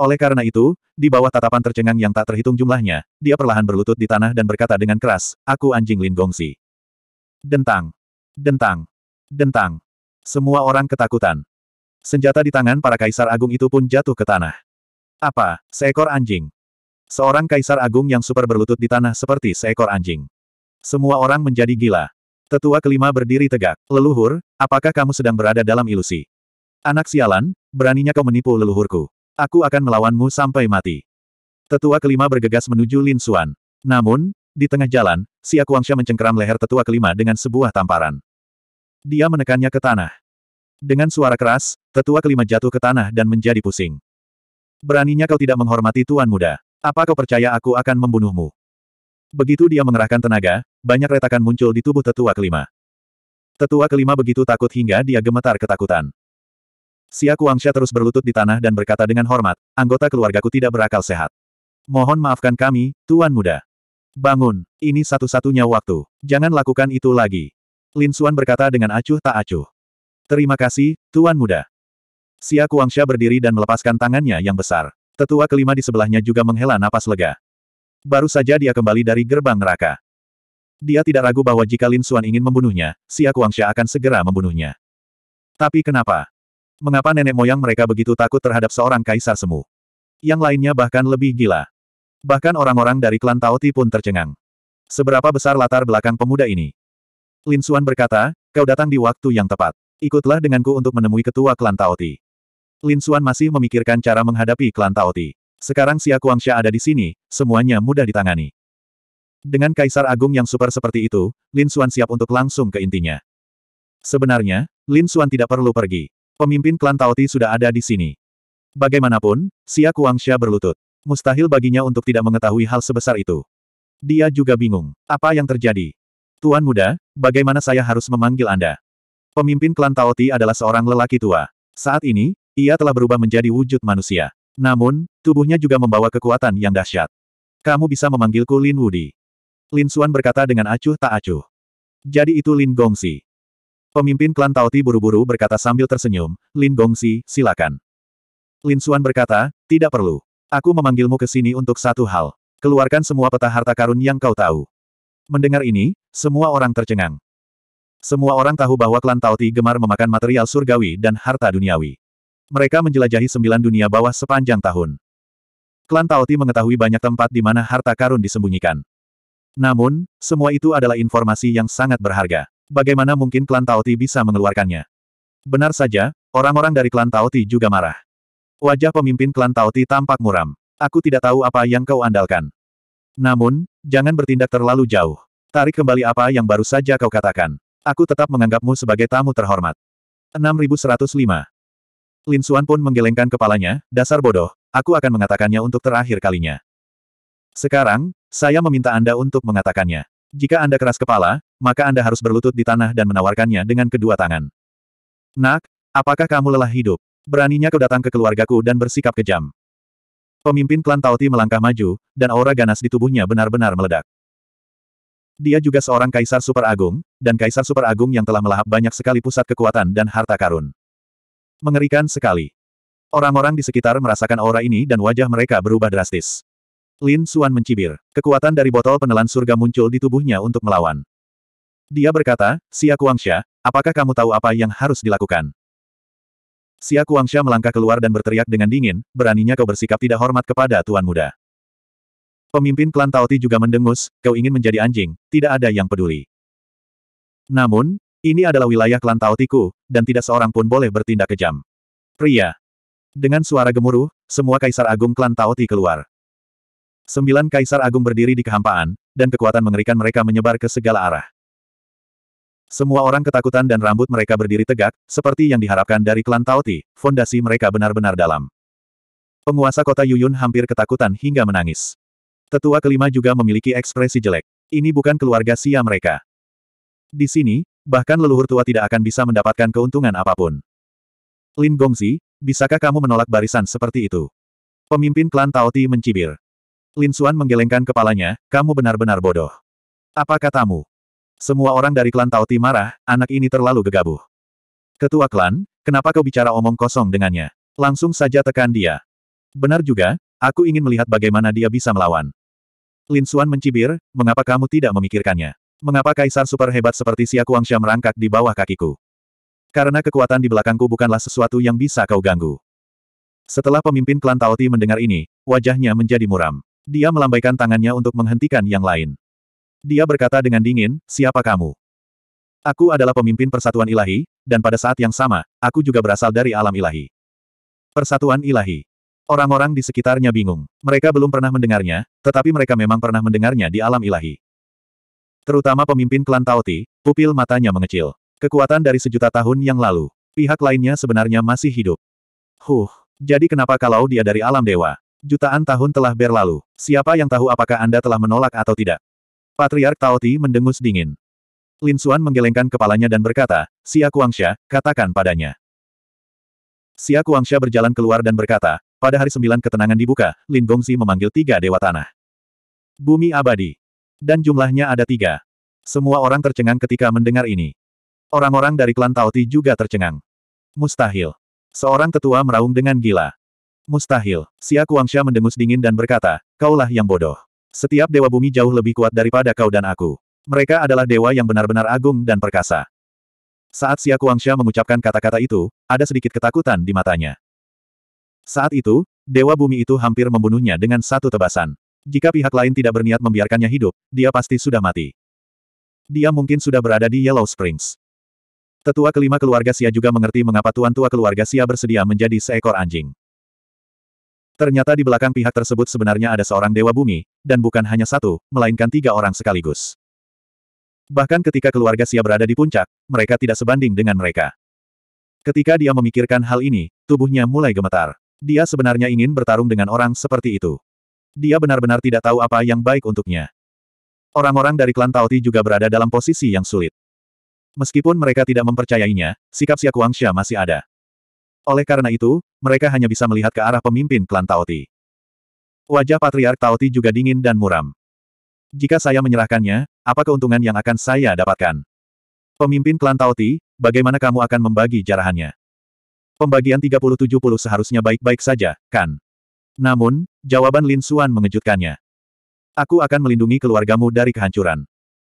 S1: Oleh karena itu, di bawah tatapan tercengang yang tak terhitung jumlahnya, dia perlahan berlutut di tanah dan berkata dengan keras, aku anjing Lin Gongsi. Dentang. Dentang. Dentang. Semua orang ketakutan. Senjata di tangan para kaisar agung itu pun jatuh ke tanah. Apa, seekor anjing? Seorang kaisar agung yang super berlutut di tanah seperti seekor anjing. Semua orang menjadi gila. Tetua kelima berdiri tegak. Leluhur, apakah kamu sedang berada dalam ilusi? Anak sialan, beraninya kau menipu leluhurku. Aku akan melawanmu sampai mati. Tetua kelima bergegas menuju Lin Xuan. Namun, di tengah jalan, si Akuangsha mencengkeram leher tetua kelima dengan sebuah tamparan. Dia menekannya ke tanah. Dengan suara keras, tetua kelima jatuh ke tanah dan menjadi pusing. Beraninya kau tidak menghormati tuan muda. Apa kau percaya aku akan membunuhmu? Begitu dia mengerahkan tenaga, banyak retakan muncul di tubuh tetua kelima. Tetua kelima begitu takut hingga dia gemetar ketakutan. Xia Kuangsha terus berlutut di tanah dan berkata dengan hormat, anggota keluargaku tidak berakal sehat. Mohon maafkan kami, Tuan Muda. Bangun, ini satu-satunya waktu. Jangan lakukan itu lagi. Lin Xuan berkata dengan acuh tak acuh. Terima kasih, Tuan Muda. Xia Kuangsha berdiri dan melepaskan tangannya yang besar. Tetua kelima di sebelahnya juga menghela napas lega. Baru saja dia kembali dari gerbang neraka. Dia tidak ragu bahwa jika Lin Xuan ingin membunuhnya, Xia Kuangsha akan segera membunuhnya. Tapi kenapa? Mengapa nenek moyang mereka begitu takut terhadap seorang kaisar semu? Yang lainnya bahkan lebih gila. Bahkan orang-orang dari klan Taoti pun tercengang. Seberapa besar latar belakang pemuda ini? Lin Xuan berkata, kau datang di waktu yang tepat. Ikutlah denganku untuk menemui ketua klan Taoti. Lin Xuan masih memikirkan cara menghadapi klan Taoti. Sekarang Xia Kuangsha ada di sini, semuanya mudah ditangani. Dengan kaisar agung yang super seperti itu, Lin Xuan siap untuk langsung ke intinya. Sebenarnya, Lin Xuan tidak perlu pergi. Pemimpin klan Taoti sudah ada di sini. Bagaimanapun, Xia Kuangsha berlutut. Mustahil baginya untuk tidak mengetahui hal sebesar itu. Dia juga bingung. Apa yang terjadi? Tuan muda, bagaimana saya harus memanggil Anda? Pemimpin klan Taoti adalah seorang lelaki tua. Saat ini, ia telah berubah menjadi wujud manusia. Namun, tubuhnya juga membawa kekuatan yang dahsyat. Kamu bisa memanggilku Lin Wudi. Lin Xuan berkata dengan acuh tak acuh. Jadi itu Lin Gongsi. Pemimpin klan Tauti buru-buru berkata sambil tersenyum, Lin Gongsi, silakan. Lin Xuan berkata, tidak perlu. Aku memanggilmu ke sini untuk satu hal. Keluarkan semua peta harta karun yang kau tahu. Mendengar ini, semua orang tercengang. Semua orang tahu bahwa klan Tauti gemar memakan material surgawi dan harta duniawi. Mereka menjelajahi sembilan dunia bawah sepanjang tahun. Klan Tauti mengetahui banyak tempat di mana harta karun disembunyikan. Namun, semua itu adalah informasi yang sangat berharga bagaimana mungkin klan Taoti bisa mengeluarkannya? Benar saja, orang-orang dari klan Taoti juga marah. Wajah pemimpin klan Taoti tampak muram. Aku tidak tahu apa yang kau andalkan. Namun, jangan bertindak terlalu jauh. Tarik kembali apa yang baru saja kau katakan. Aku tetap menganggapmu sebagai tamu terhormat. 6105. Lin Suan pun menggelengkan kepalanya, dasar bodoh, aku akan mengatakannya untuk terakhir kalinya. Sekarang, saya meminta Anda untuk mengatakannya. Jika Anda keras kepala, maka Anda harus berlutut di tanah dan menawarkannya dengan kedua tangan. Nak, apakah kamu lelah hidup? Beraninya kau datang ke keluargaku dan bersikap kejam. Pemimpin klan Tauti melangkah maju, dan aura ganas di tubuhnya benar-benar meledak. Dia juga seorang kaisar super agung, dan kaisar super agung yang telah melahap banyak sekali pusat kekuatan dan harta karun. Mengerikan sekali. Orang-orang di sekitar merasakan aura ini dan wajah mereka berubah drastis. Lin Suan mencibir. Kekuatan dari botol penelan surga muncul di tubuhnya untuk melawan. Dia berkata, Xia Kuangsha, apakah kamu tahu apa yang harus dilakukan? Xia Kuangsha melangkah keluar dan berteriak dengan dingin, beraninya kau bersikap tidak hormat kepada Tuan Muda. Pemimpin klan Taoti juga mendengus, kau ingin menjadi anjing, tidak ada yang peduli. Namun, ini adalah wilayah klan Taotiku, dan tidak seorang pun boleh bertindak kejam. Pria. Dengan suara gemuruh, semua kaisar agung klan Taoti keluar. Sembilan kaisar agung berdiri di kehampaan, dan kekuatan mengerikan mereka menyebar ke segala arah. Semua orang ketakutan dan rambut mereka berdiri tegak, seperti yang diharapkan dari klan Taoti, fondasi mereka benar-benar dalam. Penguasa kota Yuyun hampir ketakutan hingga menangis. Tetua kelima juga memiliki ekspresi jelek. Ini bukan keluarga Sia mereka. Di sini, bahkan leluhur tua tidak akan bisa mendapatkan keuntungan apapun. Lin Gongzi, bisakah kamu menolak barisan seperti itu? Pemimpin klan Taoti mencibir. Lin Suan menggelengkan kepalanya, kamu benar-benar bodoh. Apa katamu? Semua orang dari klan Tao Ti marah, anak ini terlalu gegabah. Ketua klan, kenapa kau bicara omong kosong dengannya? Langsung saja tekan dia. Benar juga, aku ingin melihat bagaimana dia bisa melawan. Lin Suan mencibir, mengapa kamu tidak memikirkannya? Mengapa kaisar super hebat seperti Xia Kuangsha merangkak di bawah kakiku? Karena kekuatan di belakangku bukanlah sesuatu yang bisa kau ganggu. Setelah pemimpin klan Ti mendengar ini, wajahnya menjadi muram. Dia melambaikan tangannya untuk menghentikan yang lain. Dia berkata dengan dingin, siapa kamu? Aku adalah pemimpin persatuan ilahi, dan pada saat yang sama, aku juga berasal dari alam ilahi. Persatuan ilahi. Orang-orang di sekitarnya bingung. Mereka belum pernah mendengarnya, tetapi mereka memang pernah mendengarnya di alam ilahi. Terutama pemimpin klan Tauti, pupil matanya mengecil. Kekuatan dari sejuta tahun yang lalu. Pihak lainnya sebenarnya masih hidup. Huh, jadi kenapa kalau dia dari alam dewa? Jutaan tahun telah berlalu. Siapa yang tahu apakah Anda telah menolak atau tidak? Patriark Taoti mendengus dingin. Lin Xuan menggelengkan kepalanya dan berkata, Xia Kuangsha, katakan padanya. Xia Kuangsha berjalan keluar dan berkata, pada hari sembilan ketenangan dibuka, Lin Gongzi memanggil tiga dewa tanah. Bumi abadi. Dan jumlahnya ada tiga. Semua orang tercengang ketika mendengar ini. Orang-orang dari klan Taoti juga tercengang. Mustahil. Seorang tetua meraung dengan gila. Mustahil. Xia Kuangsha mendengus dingin dan berkata, kaulah yang bodoh. Setiap dewa bumi jauh lebih kuat daripada kau dan aku. Mereka adalah dewa yang benar-benar agung dan perkasa. Saat Xia Kuangsha mengucapkan kata-kata itu, ada sedikit ketakutan di matanya. Saat itu, dewa bumi itu hampir membunuhnya dengan satu tebasan. Jika pihak lain tidak berniat membiarkannya hidup, dia pasti sudah mati. Dia mungkin sudah berada di Yellow Springs. Tetua kelima keluarga Sia juga mengerti mengapa tuan tua keluarga Sia bersedia menjadi seekor anjing. Ternyata di belakang pihak tersebut sebenarnya ada seorang dewa bumi, dan bukan hanya satu, melainkan tiga orang sekaligus. Bahkan ketika keluarga Sia berada di puncak, mereka tidak sebanding dengan mereka. Ketika dia memikirkan hal ini, tubuhnya mulai gemetar. Dia sebenarnya ingin bertarung dengan orang seperti itu. Dia benar-benar tidak tahu apa yang baik untuknya. Orang-orang dari klan Taoti juga berada dalam posisi yang sulit. Meskipun mereka tidak mempercayainya, sikap Xia Kuangxia masih ada. Oleh karena itu, mereka hanya bisa melihat ke arah pemimpin klan Taoti. Wajah Patriark Taoti juga dingin dan muram. Jika saya menyerahkannya, apa keuntungan yang akan saya dapatkan? Pemimpin klan Taoti, bagaimana kamu akan membagi jarahannya? Pembagian 30-70 seharusnya baik-baik saja, kan? Namun, jawaban Lin Suan mengejutkannya. Aku akan melindungi keluargamu dari kehancuran.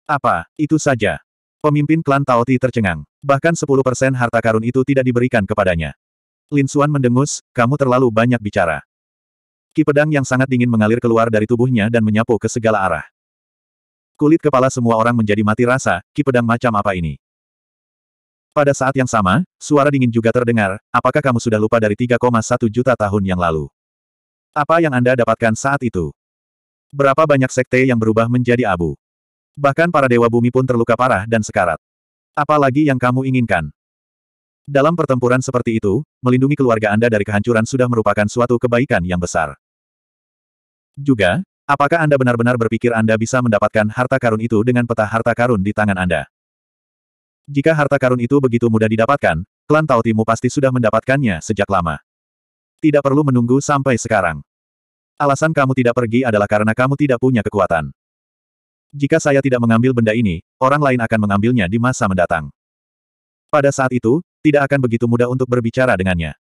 S1: Apa, itu saja. Pemimpin klan Taoti tercengang. Bahkan 10% harta karun itu tidak diberikan kepadanya. Lin Suan mendengus, kamu terlalu banyak bicara. Ki pedang yang sangat dingin mengalir keluar dari tubuhnya dan menyapu ke segala arah. Kulit kepala semua orang menjadi mati rasa, ki pedang macam apa ini? Pada saat yang sama, suara dingin juga terdengar, apakah kamu sudah lupa dari 3,1 juta tahun yang lalu? Apa yang Anda dapatkan saat itu? Berapa banyak sekte yang berubah menjadi abu? Bahkan para dewa bumi pun terluka parah dan sekarat. Apalagi yang kamu inginkan? Dalam pertempuran seperti itu, melindungi keluarga Anda dari kehancuran sudah merupakan suatu kebaikan yang besar. Juga, apakah Anda benar-benar berpikir Anda bisa mendapatkan harta karun itu dengan peta harta karun di tangan Anda? Jika harta karun itu begitu mudah didapatkan, klan Taotimu pasti sudah mendapatkannya sejak lama. Tidak perlu menunggu sampai sekarang. Alasan kamu tidak pergi adalah karena kamu tidak punya kekuatan. Jika saya tidak mengambil benda ini, orang lain akan mengambilnya di masa mendatang. Pada saat itu, tidak akan begitu mudah untuk berbicara dengannya.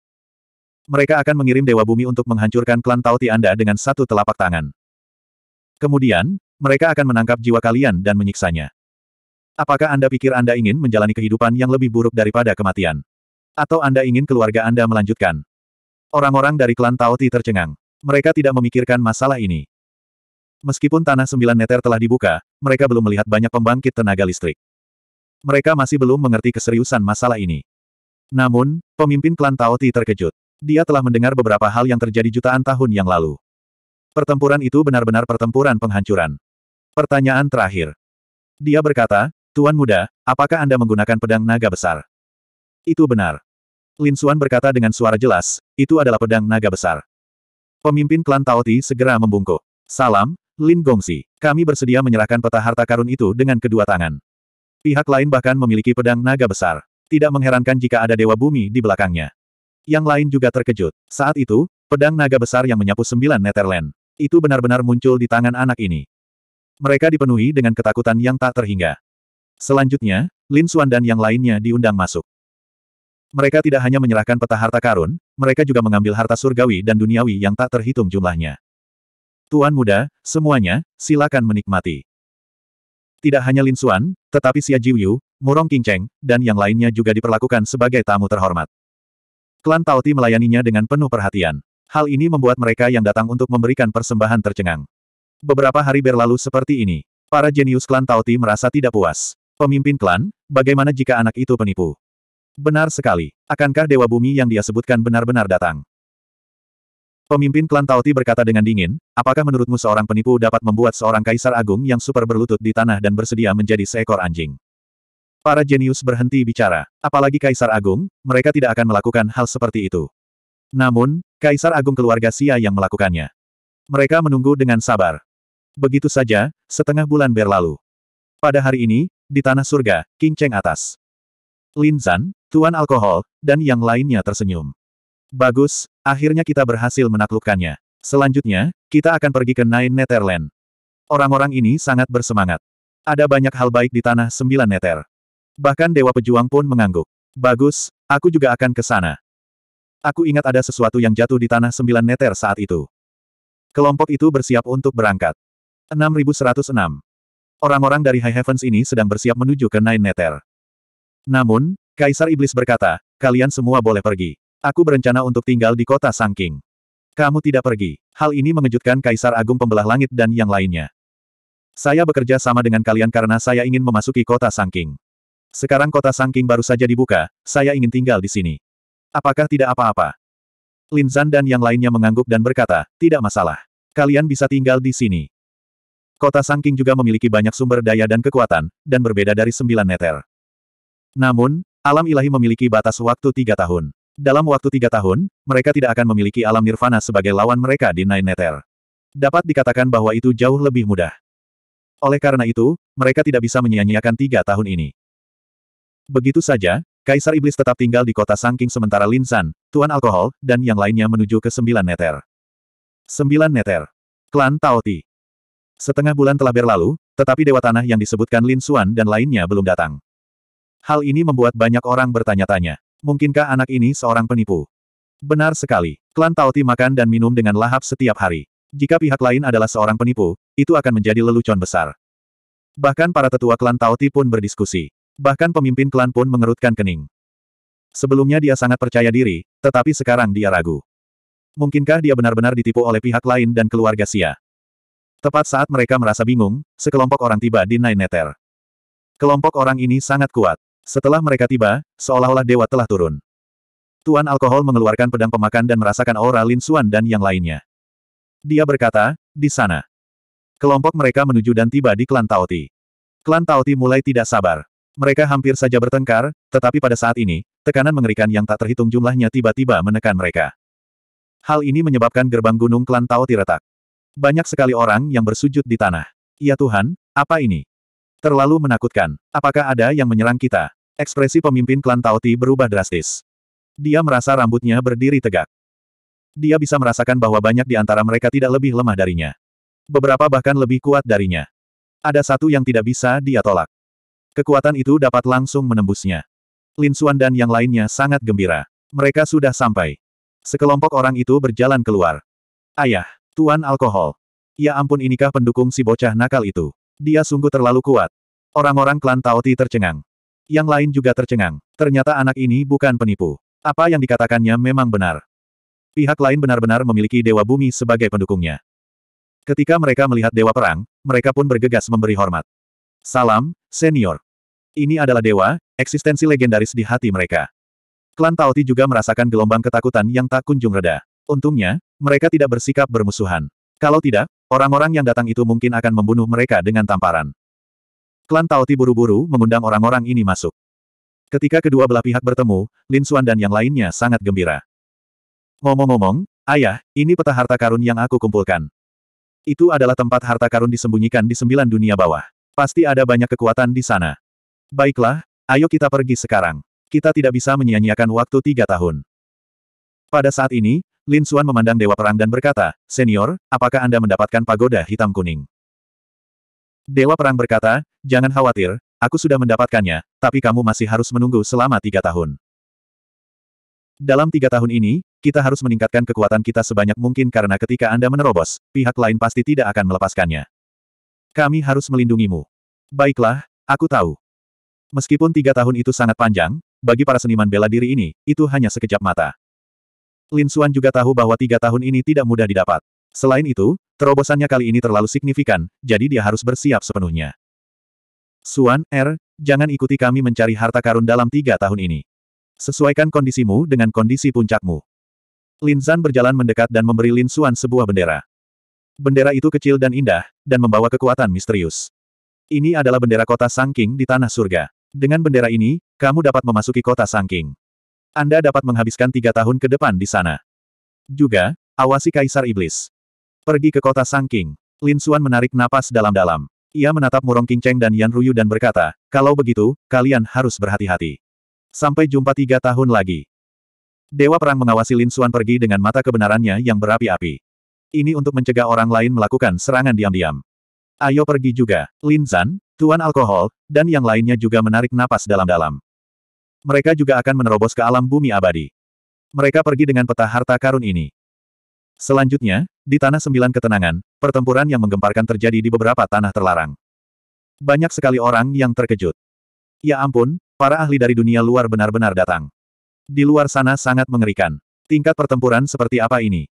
S1: Mereka akan mengirim Dewa Bumi untuk menghancurkan klan Tauti Anda dengan satu telapak tangan. Kemudian, mereka akan menangkap jiwa kalian dan menyiksanya. Apakah Anda pikir Anda ingin menjalani kehidupan yang lebih buruk daripada kematian? Atau Anda ingin keluarga Anda melanjutkan? Orang-orang dari klan Tauti tercengang. Mereka tidak memikirkan masalah ini. Meskipun tanah sembilan neter telah dibuka, mereka belum melihat banyak pembangkit tenaga listrik. Mereka masih belum mengerti keseriusan masalah ini. Namun, pemimpin klan Taoti terkejut. Dia telah mendengar beberapa hal yang terjadi jutaan tahun yang lalu. Pertempuran itu benar-benar pertempuran penghancuran. Pertanyaan terakhir. Dia berkata, Tuan Muda, apakah Anda menggunakan pedang naga besar? Itu benar. Lin Xuan berkata dengan suara jelas, itu adalah pedang naga besar. Pemimpin klan Taoti segera membungkuk. Salam, Lin Gongsi. Kami bersedia menyerahkan peta harta karun itu dengan kedua tangan. Pihak lain bahkan memiliki pedang naga besar. Tidak mengherankan jika ada dewa bumi di belakangnya. Yang lain juga terkejut. Saat itu, pedang naga besar yang menyapu sembilan Netherland. Itu benar-benar muncul di tangan anak ini. Mereka dipenuhi dengan ketakutan yang tak terhingga. Selanjutnya, Lin Xuan dan yang lainnya diundang masuk. Mereka tidak hanya menyerahkan peta harta karun, mereka juga mengambil harta surgawi dan duniawi yang tak terhitung jumlahnya. Tuan muda, semuanya, silakan menikmati. Tidak hanya Lin Xuan, tetapi Xia Jiuyu, Murong Qingcheng, dan yang lainnya juga diperlakukan sebagai tamu terhormat. Klan Taoti melayaninya dengan penuh perhatian. Hal ini membuat mereka yang datang untuk memberikan persembahan tercengang. Beberapa hari berlalu seperti ini. Para jenius klan Taoti merasa tidak puas. Pemimpin klan, bagaimana jika anak itu penipu? Benar sekali. Akankah Dewa Bumi yang dia sebutkan benar-benar datang? Pemimpin klan Tauti berkata dengan dingin, apakah menurutmu seorang penipu dapat membuat seorang kaisar agung yang super berlutut di tanah dan bersedia menjadi seekor anjing? Para jenius berhenti bicara. Apalagi kaisar agung, mereka tidak akan melakukan hal seperti itu. Namun, kaisar agung keluarga Sia yang melakukannya. Mereka menunggu dengan sabar. Begitu saja, setengah bulan berlalu. Pada hari ini, di tanah surga, King Cheng atas. Lin Zan, Tuan Alkohol, dan yang lainnya tersenyum. Bagus, Akhirnya kita berhasil menaklukkannya. Selanjutnya, kita akan pergi ke Nine Netherland. Orang-orang ini sangat bersemangat. Ada banyak hal baik di tanah sembilan nether. Bahkan Dewa Pejuang pun mengangguk. Bagus, aku juga akan ke sana. Aku ingat ada sesuatu yang jatuh di tanah sembilan nether saat itu. Kelompok itu bersiap untuk berangkat. 6106. Orang-orang dari High Heavens ini sedang bersiap menuju ke Nine Nether. Namun, Kaisar Iblis berkata, kalian semua boleh pergi. Aku berencana untuk tinggal di kota Sangking. Kamu tidak pergi. Hal ini mengejutkan Kaisar Agung Pembelah Langit dan yang lainnya. Saya bekerja sama dengan kalian karena saya ingin memasuki kota Sangking. Sekarang kota Sangking baru saja dibuka, saya ingin tinggal di sini. Apakah tidak apa-apa? Lin Zan dan yang lainnya mengangguk dan berkata, tidak masalah. Kalian bisa tinggal di sini. Kota Sangking juga memiliki banyak sumber daya dan kekuatan, dan berbeda dari sembilan neter. Namun, alam ilahi memiliki batas waktu tiga tahun dalam waktu tiga tahun, mereka tidak akan memiliki alam nirvana sebagai lawan mereka di Nine Nether. Dapat dikatakan bahwa itu jauh lebih mudah. Oleh karena itu, mereka tidak bisa menyia-nyiakan tiga tahun ini. Begitu saja, Kaisar Iblis tetap tinggal di kota Sangking sementara Lin San, Tuan Alkohol, dan yang lainnya menuju ke sembilan Nether. Sembilan Nether. Klan Taoti. Setengah bulan telah berlalu, tetapi Dewa Tanah yang disebutkan Lin Suan dan lainnya belum datang. Hal ini membuat banyak orang bertanya-tanya. Mungkinkah anak ini seorang penipu? Benar sekali. Klan Taoti makan dan minum dengan lahap setiap hari. Jika pihak lain adalah seorang penipu, itu akan menjadi lelucon besar. Bahkan para tetua klan Taoti pun berdiskusi. Bahkan pemimpin klan pun mengerutkan kening. Sebelumnya dia sangat percaya diri, tetapi sekarang dia ragu. Mungkinkah dia benar-benar ditipu oleh pihak lain dan keluarga Sia? Tepat saat mereka merasa bingung, sekelompok orang tiba di Nine Nether. Kelompok orang ini sangat kuat. Setelah mereka tiba, seolah-olah dewa telah turun. Tuan Alkohol mengeluarkan pedang pemakan dan merasakan aura Lin Suan dan yang lainnya. Dia berkata, di sana. Kelompok mereka menuju dan tiba di klan Taoti. Klan Taoti mulai tidak sabar. Mereka hampir saja bertengkar, tetapi pada saat ini, tekanan mengerikan yang tak terhitung jumlahnya tiba-tiba menekan mereka. Hal ini menyebabkan gerbang gunung klan Taoti retak. Banyak sekali orang yang bersujud di tanah. Ya Tuhan, apa ini? Terlalu menakutkan. Apakah ada yang menyerang kita? Ekspresi pemimpin klan Taoti berubah drastis. Dia merasa rambutnya berdiri tegak. Dia bisa merasakan bahwa banyak di antara mereka tidak lebih lemah darinya. Beberapa bahkan lebih kuat darinya. Ada satu yang tidak bisa dia tolak. Kekuatan itu dapat langsung menembusnya. Lin Suan dan yang lainnya sangat gembira. Mereka sudah sampai. Sekelompok orang itu berjalan keluar. Ayah, Tuan Alkohol. Ya ampun inikah pendukung si bocah nakal itu. Dia sungguh terlalu kuat. Orang-orang klan Taoti tercengang. Yang lain juga tercengang. Ternyata anak ini bukan penipu. Apa yang dikatakannya memang benar. Pihak lain benar-benar memiliki Dewa Bumi sebagai pendukungnya. Ketika mereka melihat Dewa Perang, mereka pun bergegas memberi hormat. Salam, senior. Ini adalah dewa, eksistensi legendaris di hati mereka. Klan Taoti juga merasakan gelombang ketakutan yang tak kunjung reda. Untungnya, mereka tidak bersikap bermusuhan. Kalau tidak, orang-orang yang datang itu mungkin akan membunuh mereka dengan tamparan. Klan Taoti buru-buru mengundang orang-orang ini masuk. Ketika kedua belah pihak bertemu, Lin Xuan dan yang lainnya sangat gembira. Ngomong-ngomong, ayah, ini peta harta karun yang aku kumpulkan. Itu adalah tempat harta karun disembunyikan di sembilan dunia bawah. Pasti ada banyak kekuatan di sana. Baiklah, ayo kita pergi sekarang. Kita tidak bisa menyia-nyiakan waktu tiga tahun. Pada saat ini, Lin Suan memandang Dewa Perang dan berkata, Senior, apakah Anda mendapatkan pagoda hitam kuning? Dewa Perang berkata, jangan khawatir, aku sudah mendapatkannya, tapi kamu masih harus menunggu selama tiga tahun. Dalam tiga tahun ini, kita harus meningkatkan kekuatan kita sebanyak mungkin karena ketika Anda menerobos, pihak lain pasti tidak akan melepaskannya. Kami harus melindungimu. Baiklah, aku tahu. Meskipun tiga tahun itu sangat panjang, bagi para seniman bela diri ini, itu hanya sekejap mata. Lin Xuan juga tahu bahwa tiga tahun ini tidak mudah didapat. Selain itu, terobosannya kali ini terlalu signifikan, jadi dia harus bersiap sepenuhnya. Suan Er, jangan ikuti kami mencari harta karun dalam tiga tahun ini. Sesuaikan kondisimu dengan kondisi puncakmu. Lin Zan berjalan mendekat dan memberi Lin Xuan sebuah bendera. Bendera itu kecil dan indah, dan membawa kekuatan misterius. Ini adalah bendera kota Sangking di Tanah Surga. Dengan bendera ini, kamu dapat memasuki kota Sangking. Anda dapat menghabiskan tiga tahun ke depan di sana. Juga, awasi Kaisar Iblis. Pergi ke kota Sangking. Lin Suan menarik napas dalam-dalam. Ia menatap Murong Qingcheng dan Yan Ruyu dan berkata, kalau begitu, kalian harus berhati-hati. Sampai jumpa tiga tahun lagi. Dewa Perang mengawasi Lin Suan pergi dengan mata kebenarannya yang berapi-api. Ini untuk mencegah orang lain melakukan serangan diam-diam. Ayo pergi juga, Lin Zan, Tuan Alkohol, dan yang lainnya juga menarik napas dalam-dalam. Mereka juga akan menerobos ke alam bumi abadi. Mereka pergi dengan peta harta karun ini. Selanjutnya, di Tanah Sembilan Ketenangan, pertempuran yang menggemparkan terjadi di beberapa tanah terlarang. Banyak sekali orang yang terkejut. Ya ampun, para ahli dari dunia luar benar-benar datang. Di luar sana sangat mengerikan. Tingkat pertempuran seperti apa ini?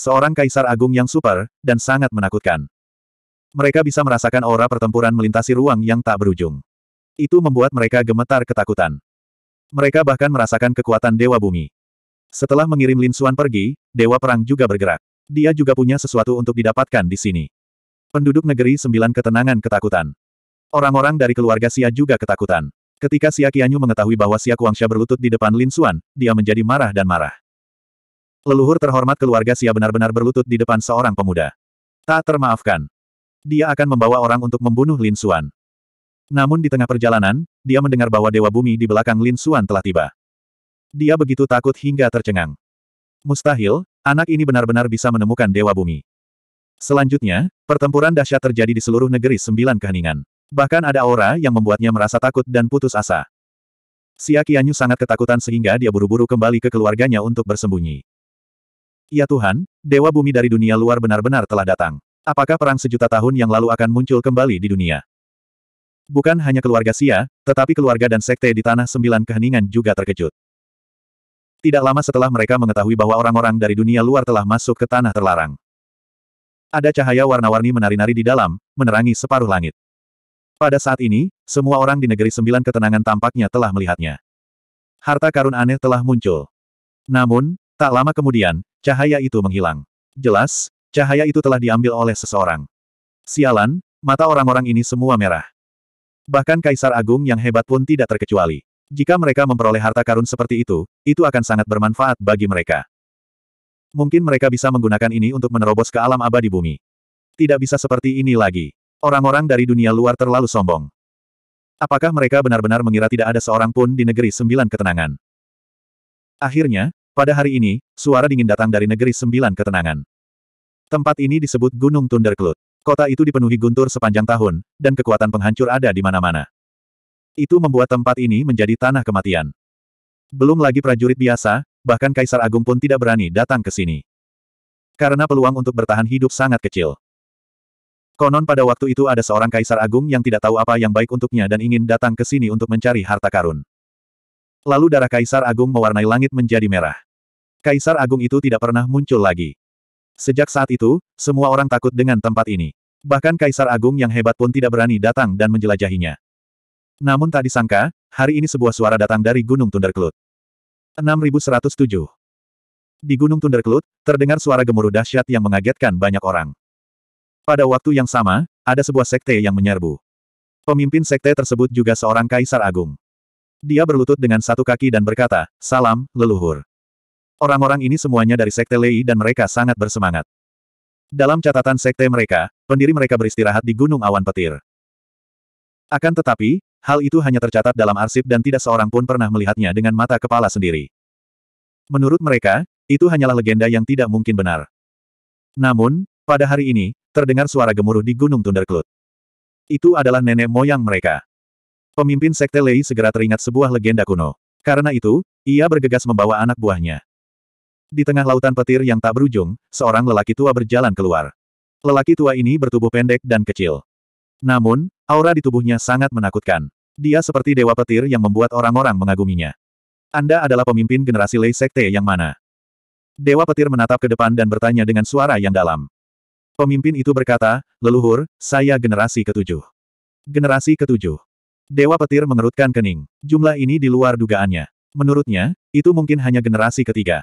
S1: Seorang kaisar agung yang super, dan sangat menakutkan. Mereka bisa merasakan aura pertempuran melintasi ruang yang tak berujung. Itu membuat mereka gemetar ketakutan. Mereka bahkan merasakan kekuatan Dewa Bumi. Setelah mengirim Lin Xuan pergi, Dewa Perang juga bergerak. Dia juga punya sesuatu untuk didapatkan di sini. Penduduk negeri sembilan ketenangan ketakutan. Orang-orang dari keluarga Xia juga ketakutan. Ketika Xia Qianyu mengetahui bahwa Xia Kuangsha berlutut di depan Lin Xuan, dia menjadi marah dan marah. Leluhur terhormat keluarga Xia benar-benar berlutut di depan seorang pemuda. Tak termaafkan. Dia akan membawa orang untuk membunuh Lin Xuan. Namun di tengah perjalanan, dia mendengar bahwa Dewa Bumi di belakang Lin Xuan telah tiba. Dia begitu takut hingga tercengang. Mustahil, anak ini benar-benar bisa menemukan Dewa Bumi. Selanjutnya, pertempuran dahsyat terjadi di seluruh negeri sembilan keheningan. Bahkan ada aura yang membuatnya merasa takut dan putus asa. Siakianyu sangat ketakutan sehingga dia buru-buru kembali ke keluarganya untuk bersembunyi. Ya Tuhan, Dewa Bumi dari dunia luar benar-benar telah datang. Apakah perang sejuta tahun yang lalu akan muncul kembali di dunia? Bukan hanya keluarga Sia, tetapi keluarga dan sekte di Tanah Sembilan Keheningan juga terkejut. Tidak lama setelah mereka mengetahui bahwa orang-orang dari dunia luar telah masuk ke Tanah Terlarang. Ada cahaya warna-warni menari-nari di dalam, menerangi separuh langit. Pada saat ini, semua orang di negeri Sembilan Ketenangan tampaknya telah melihatnya. Harta karun aneh telah muncul. Namun, tak lama kemudian, cahaya itu menghilang. Jelas, cahaya itu telah diambil oleh seseorang. Sialan, mata orang-orang ini semua merah. Bahkan Kaisar Agung yang hebat pun tidak terkecuali. Jika mereka memperoleh harta karun seperti itu, itu akan sangat bermanfaat bagi mereka. Mungkin mereka bisa menggunakan ini untuk menerobos ke alam abadi bumi. Tidak bisa seperti ini lagi. Orang-orang dari dunia luar terlalu sombong. Apakah mereka benar-benar mengira tidak ada seorang pun di negeri sembilan ketenangan? Akhirnya, pada hari ini, suara dingin datang dari negeri sembilan ketenangan. Tempat ini disebut Gunung Tunderklut. Kota itu dipenuhi guntur sepanjang tahun, dan kekuatan penghancur ada di mana-mana. Itu membuat tempat ini menjadi tanah kematian. Belum lagi prajurit biasa, bahkan Kaisar Agung pun tidak berani datang ke sini. Karena peluang untuk bertahan hidup sangat kecil. Konon pada waktu itu ada seorang Kaisar Agung yang tidak tahu apa yang baik untuknya dan ingin datang ke sini untuk mencari harta karun. Lalu darah Kaisar Agung mewarnai langit menjadi merah. Kaisar Agung itu tidak pernah muncul lagi. Sejak saat itu, semua orang takut dengan tempat ini. Bahkan Kaisar Agung yang hebat pun tidak berani datang dan menjelajahinya. Namun tak disangka, hari ini sebuah suara datang dari Gunung Tunderkelut. 6107 Di Gunung Tunderkelut, terdengar suara gemuruh dahsyat yang mengagetkan banyak orang. Pada waktu yang sama, ada sebuah sekte yang menyerbu. Pemimpin sekte tersebut juga seorang Kaisar Agung. Dia berlutut dengan satu kaki dan berkata, Salam, leluhur. Orang-orang ini semuanya dari Sekte Lei dan mereka sangat bersemangat. Dalam catatan Sekte mereka, pendiri mereka beristirahat di Gunung Awan Petir. Akan tetapi, hal itu hanya tercatat dalam arsip dan tidak seorang pun pernah melihatnya dengan mata kepala sendiri. Menurut mereka, itu hanyalah legenda yang tidak mungkin benar. Namun, pada hari ini, terdengar suara gemuruh di Gunung Tunderklut. Itu adalah nenek moyang mereka. Pemimpin Sekte Lei segera teringat sebuah legenda kuno. Karena itu, ia bergegas membawa anak buahnya. Di tengah lautan petir yang tak berujung, seorang lelaki tua berjalan keluar. Lelaki tua ini bertubuh pendek dan kecil. Namun, aura di tubuhnya sangat menakutkan. Dia seperti dewa petir yang membuat orang-orang mengaguminya. Anda adalah pemimpin generasi Lei Sekte yang mana? Dewa petir menatap ke depan dan bertanya dengan suara yang dalam. Pemimpin itu berkata, leluhur, saya generasi ketujuh. Generasi ketujuh. Dewa petir mengerutkan kening. Jumlah ini di luar dugaannya. Menurutnya, itu mungkin hanya generasi ketiga.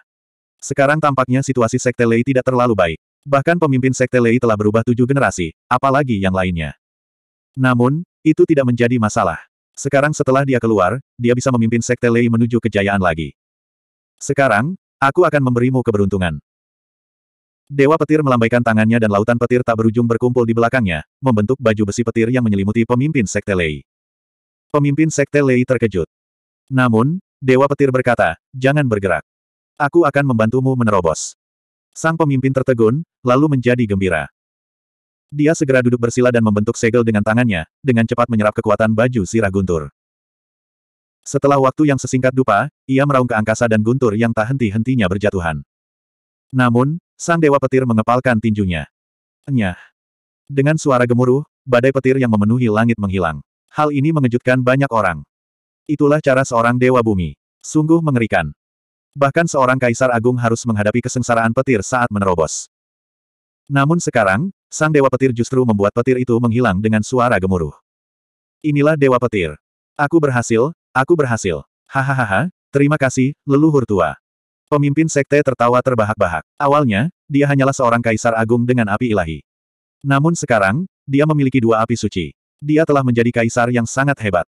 S1: Sekarang tampaknya situasi Sekte Lei tidak terlalu baik. Bahkan pemimpin Sekte Lei telah berubah tujuh generasi, apalagi yang lainnya. Namun, itu tidak menjadi masalah. Sekarang setelah dia keluar, dia bisa memimpin Sekte Lei menuju kejayaan lagi. Sekarang, aku akan memberimu keberuntungan. Dewa petir melambaikan tangannya dan lautan petir tak berujung berkumpul di belakangnya, membentuk baju besi petir yang menyelimuti pemimpin Sekte Lei. Pemimpin Sekte Lei terkejut. Namun, Dewa petir berkata, jangan bergerak. Aku akan membantumu menerobos. Sang pemimpin tertegun, lalu menjadi gembira. Dia segera duduk bersila dan membentuk segel dengan tangannya, dengan cepat menyerap kekuatan baju sirah guntur. Setelah waktu yang sesingkat dupa, ia meraung ke angkasa dan guntur yang tak henti-hentinya berjatuhan. Namun, sang dewa petir mengepalkan tinjunya. Enyah. Dengan suara gemuruh, badai petir yang memenuhi langit menghilang. Hal ini mengejutkan banyak orang. Itulah cara seorang dewa bumi. Sungguh mengerikan. Bahkan seorang kaisar agung harus menghadapi kesengsaraan petir saat menerobos. Namun sekarang, sang dewa petir justru membuat petir itu menghilang dengan suara gemuruh. Inilah dewa petir. Aku berhasil, aku berhasil. Hahaha, terima kasih, leluhur tua. Pemimpin sekte tertawa terbahak-bahak. Awalnya, dia hanyalah seorang kaisar agung dengan api ilahi. Namun sekarang, dia memiliki dua api suci. Dia telah menjadi kaisar yang sangat hebat.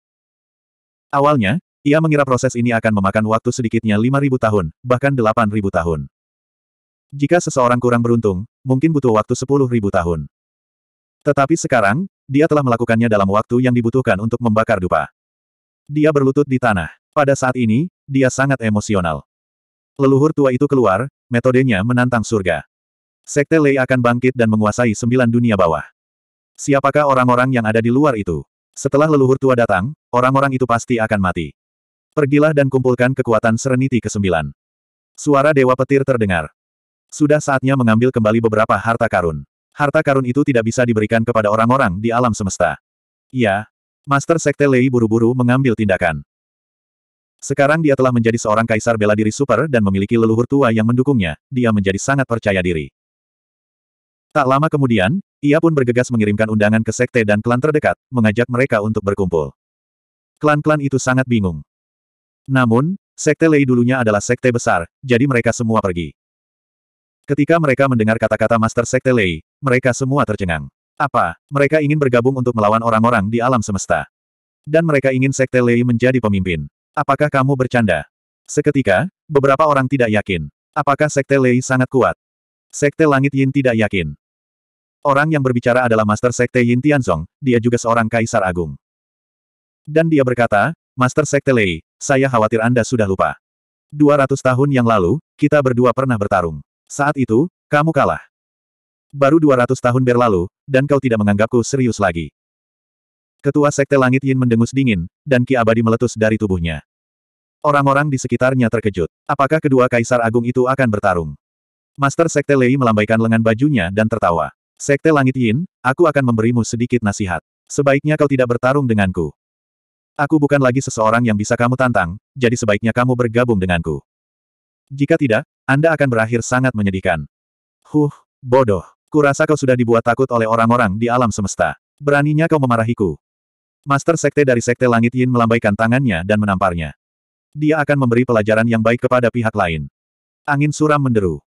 S1: Awalnya, ia mengira proses ini akan memakan waktu sedikitnya 5.000 tahun, bahkan 8.000 tahun. Jika seseorang kurang beruntung, mungkin butuh waktu 10.000 tahun. Tetapi sekarang, dia telah melakukannya dalam waktu yang dibutuhkan untuk membakar dupa. Dia berlutut di tanah. Pada saat ini, dia sangat emosional. Leluhur tua itu keluar, metodenya menantang surga. Sekte Lei akan bangkit dan menguasai sembilan dunia bawah. Siapakah orang-orang yang ada di luar itu? Setelah leluhur tua datang, orang-orang itu pasti akan mati. Pergilah dan kumpulkan kekuatan sereniti ke-9. Suara Dewa Petir terdengar. Sudah saatnya mengambil kembali beberapa harta karun. Harta karun itu tidak bisa diberikan kepada orang-orang di alam semesta. Iya. Master Sekte Lei buru-buru mengambil tindakan. Sekarang dia telah menjadi seorang kaisar bela diri super dan memiliki leluhur tua yang mendukungnya, dia menjadi sangat percaya diri. Tak lama kemudian, ia pun bergegas mengirimkan undangan ke sekte dan klan terdekat, mengajak mereka untuk berkumpul. Klan-klan itu sangat bingung. Namun, sekte Lei dulunya adalah sekte besar, jadi mereka semua pergi. Ketika mereka mendengar kata-kata Master Sekte Lei, mereka semua tercengang. Apa, mereka ingin bergabung untuk melawan orang-orang di alam semesta. Dan mereka ingin Sekte Lei menjadi pemimpin. Apakah kamu bercanda? Seketika, beberapa orang tidak yakin. Apakah Sekte Lei sangat kuat? Sekte Langit Yin tidak yakin. Orang yang berbicara adalah Master Sekte Yin Tianzong, dia juga seorang kaisar agung. Dan dia berkata, Master Sekte Lei, saya khawatir Anda sudah lupa. 200 tahun yang lalu, kita berdua pernah bertarung. Saat itu, kamu kalah. Baru 200 tahun berlalu, dan kau tidak menganggapku serius lagi. Ketua Sekte Langit Yin mendengus dingin, dan Ki Abadi meletus dari tubuhnya. Orang-orang di sekitarnya terkejut. Apakah kedua kaisar agung itu akan bertarung? Master Sekte Lei melambaikan lengan bajunya dan tertawa. Sekte Langit Yin, aku akan memberimu sedikit nasihat. Sebaiknya kau tidak bertarung denganku. Aku bukan lagi seseorang yang bisa kamu tantang, jadi sebaiknya kamu bergabung denganku. Jika tidak, Anda akan berakhir sangat menyedihkan. Huh, bodoh. Kurasa kau sudah dibuat takut oleh orang-orang di alam semesta. Beraninya kau memarahiku. Master Sekte dari Sekte Langit Yin melambaikan tangannya dan menamparnya. Dia akan memberi pelajaran yang baik kepada pihak lain. Angin suram menderu.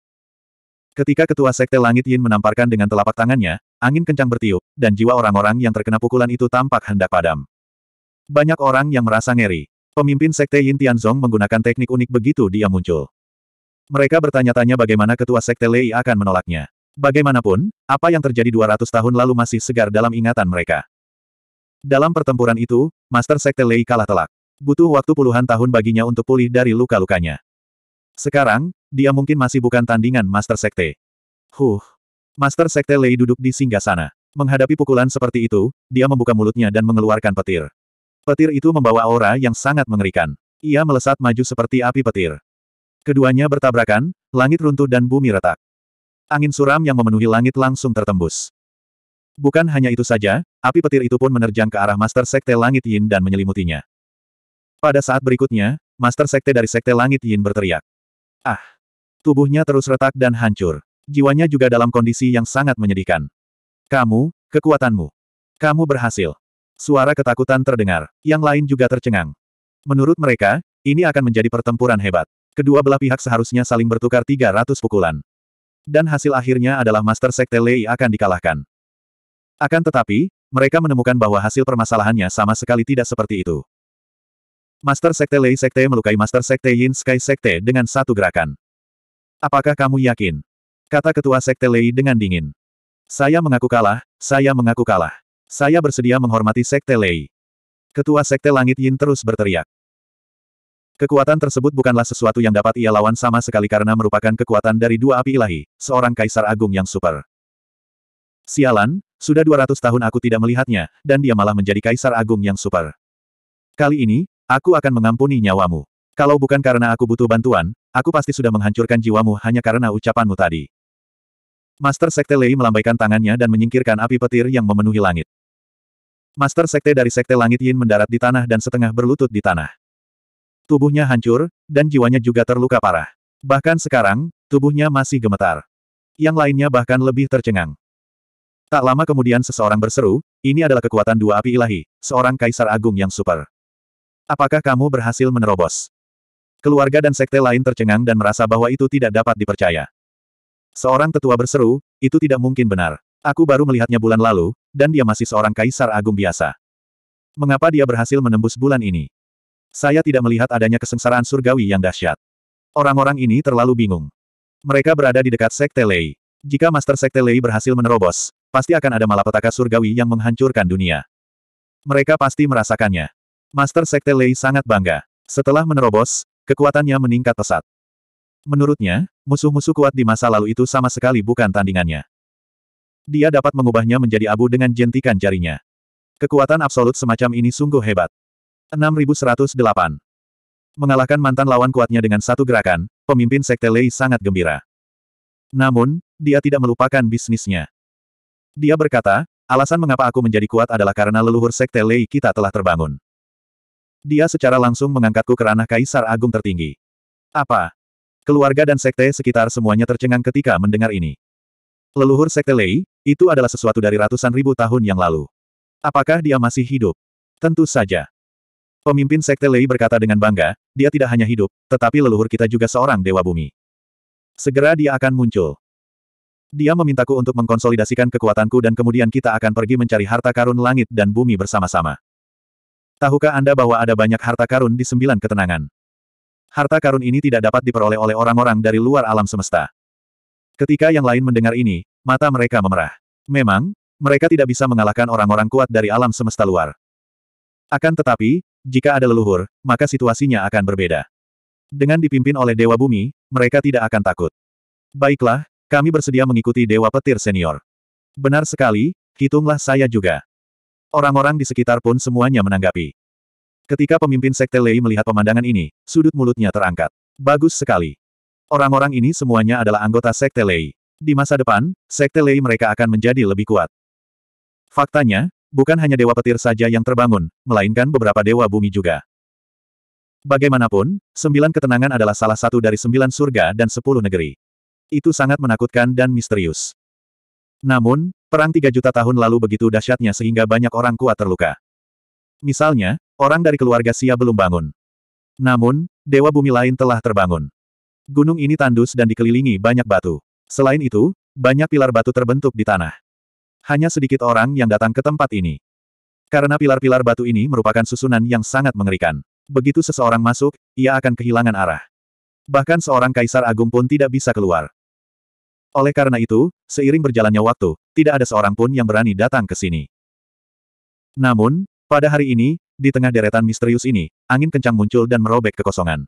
S1: Ketika ketua Sekte Langit Yin menamparkan dengan telapak tangannya, angin kencang bertiup, dan jiwa orang-orang yang terkena pukulan itu tampak hendak padam. Banyak orang yang merasa ngeri. Pemimpin Sekte Yin Tianzong menggunakan teknik unik begitu dia muncul. Mereka bertanya-tanya bagaimana ketua Sekte Lei akan menolaknya. Bagaimanapun, apa yang terjadi 200 tahun lalu masih segar dalam ingatan mereka. Dalam pertempuran itu, Master Sekte Lei kalah telak. Butuh waktu puluhan tahun baginya untuk pulih dari luka-lukanya. Sekarang, dia mungkin masih bukan tandingan Master Sekte. Huh. Master Sekte Lei duduk di singgah sana. Menghadapi pukulan seperti itu, dia membuka mulutnya dan mengeluarkan petir. Petir itu membawa aura yang sangat mengerikan. Ia melesat maju seperti api petir. Keduanya bertabrakan, langit runtuh dan bumi retak. Angin suram yang memenuhi langit langsung tertembus. Bukan hanya itu saja, api petir itu pun menerjang ke arah Master Sekte Langit Yin dan menyelimutinya. Pada saat berikutnya, Master Sekte dari Sekte Langit Yin berteriak. Ah! Tubuhnya terus retak dan hancur. Jiwanya juga dalam kondisi yang sangat menyedihkan. Kamu, kekuatanmu. Kamu berhasil. Suara ketakutan terdengar. Yang lain juga tercengang. Menurut mereka, ini akan menjadi pertempuran hebat. Kedua belah pihak seharusnya saling bertukar 300 pukulan. Dan hasil akhirnya adalah Master Sekte Lei akan dikalahkan. Akan tetapi, mereka menemukan bahwa hasil permasalahannya sama sekali tidak seperti itu. Master Sekte Lei Sekte melukai Master Sekte Yin Sky Sekte dengan satu gerakan. Apakah kamu yakin? Kata Ketua Sekte Lei dengan dingin. Saya mengaku kalah, saya mengaku kalah. Saya bersedia menghormati Sekte Lei. Ketua Sekte Langit Yin terus berteriak. Kekuatan tersebut bukanlah sesuatu yang dapat ia lawan sama sekali karena merupakan kekuatan dari dua api ilahi, seorang kaisar agung yang super. Sialan, sudah 200 tahun aku tidak melihatnya, dan dia malah menjadi kaisar agung yang super. Kali ini, aku akan mengampuni nyawamu. Kalau bukan karena aku butuh bantuan, aku pasti sudah menghancurkan jiwamu hanya karena ucapanmu tadi. Master Sekte Lei melambaikan tangannya dan menyingkirkan api petir yang memenuhi langit. Master Sekte dari Sekte Langit Yin mendarat di tanah dan setengah berlutut di tanah. Tubuhnya hancur, dan jiwanya juga terluka parah. Bahkan sekarang, tubuhnya masih gemetar. Yang lainnya bahkan lebih tercengang. Tak lama kemudian seseorang berseru, ini adalah kekuatan dua api ilahi, seorang kaisar agung yang super. Apakah kamu berhasil menerobos? Keluarga dan sekte lain tercengang dan merasa bahwa itu tidak dapat dipercaya. Seorang tetua berseru, itu tidak mungkin benar. Aku baru melihatnya bulan lalu, dan dia masih seorang kaisar agung biasa. Mengapa dia berhasil menembus bulan ini? Saya tidak melihat adanya kesengsaraan surgawi yang dahsyat. Orang-orang ini terlalu bingung. Mereka berada di dekat Sekte Lei. Jika Master Sekte Lei berhasil menerobos, pasti akan ada malapetaka surgawi yang menghancurkan dunia. Mereka pasti merasakannya. Master Sekte Lei sangat bangga. Setelah menerobos, kekuatannya meningkat pesat. Menurutnya, musuh-musuh kuat di masa lalu itu sama sekali bukan tandingannya. Dia dapat mengubahnya menjadi abu dengan jentikan jarinya. Kekuatan absolut semacam ini sungguh hebat. 6108. Mengalahkan mantan lawan kuatnya dengan satu gerakan, pemimpin Sekte Lei sangat gembira. Namun, dia tidak melupakan bisnisnya. Dia berkata, alasan mengapa aku menjadi kuat adalah karena leluhur Sekte Lei kita telah terbangun. Dia secara langsung mengangkatku ke ranah Kaisar Agung tertinggi. Apa? Keluarga dan Sekte sekitar semuanya tercengang ketika mendengar ini. Leluhur Sekte Lei, itu adalah sesuatu dari ratusan ribu tahun yang lalu. Apakah dia masih hidup? Tentu saja. Pemimpin Sekte Lei berkata dengan bangga, dia tidak hanya hidup, tetapi leluhur kita juga seorang dewa bumi. Segera dia akan muncul. Dia memintaku untuk mengkonsolidasikan kekuatanku dan kemudian kita akan pergi mencari harta karun langit dan bumi bersama-sama. Tahukah Anda bahwa ada banyak harta karun di sembilan ketenangan? Harta karun ini tidak dapat diperoleh oleh orang-orang dari luar alam semesta. Ketika yang lain mendengar ini, Mata mereka memerah. Memang, mereka tidak bisa mengalahkan orang-orang kuat dari alam semesta luar. Akan tetapi, jika ada leluhur, maka situasinya akan berbeda. Dengan dipimpin oleh Dewa Bumi, mereka tidak akan takut. Baiklah, kami bersedia mengikuti Dewa Petir Senior. Benar sekali, hitunglah saya juga. Orang-orang di sekitar pun semuanya menanggapi. Ketika pemimpin Sekte Lei melihat pemandangan ini, sudut mulutnya terangkat. Bagus sekali. Orang-orang ini semuanya adalah anggota Sekte Lei. Di masa depan, sekte Lei mereka akan menjadi lebih kuat. Faktanya, bukan hanya dewa petir saja yang terbangun, melainkan beberapa dewa bumi juga. Bagaimanapun, sembilan ketenangan adalah salah satu dari sembilan surga dan sepuluh negeri. Itu sangat menakutkan dan misterius. Namun, perang tiga juta tahun lalu begitu dahsyatnya sehingga banyak orang kuat terluka. Misalnya, orang dari keluarga Sia belum bangun. Namun, dewa bumi lain telah terbangun. Gunung ini tandus dan dikelilingi banyak batu. Selain itu, banyak pilar batu terbentuk di tanah. Hanya sedikit orang yang datang ke tempat ini. Karena pilar-pilar batu ini merupakan susunan yang sangat mengerikan. Begitu seseorang masuk, ia akan kehilangan arah. Bahkan seorang kaisar agung pun tidak bisa keluar. Oleh karena itu, seiring berjalannya waktu, tidak ada seorang pun yang berani datang ke sini. Namun, pada hari ini, di tengah deretan misterius ini, angin kencang muncul dan merobek kekosongan.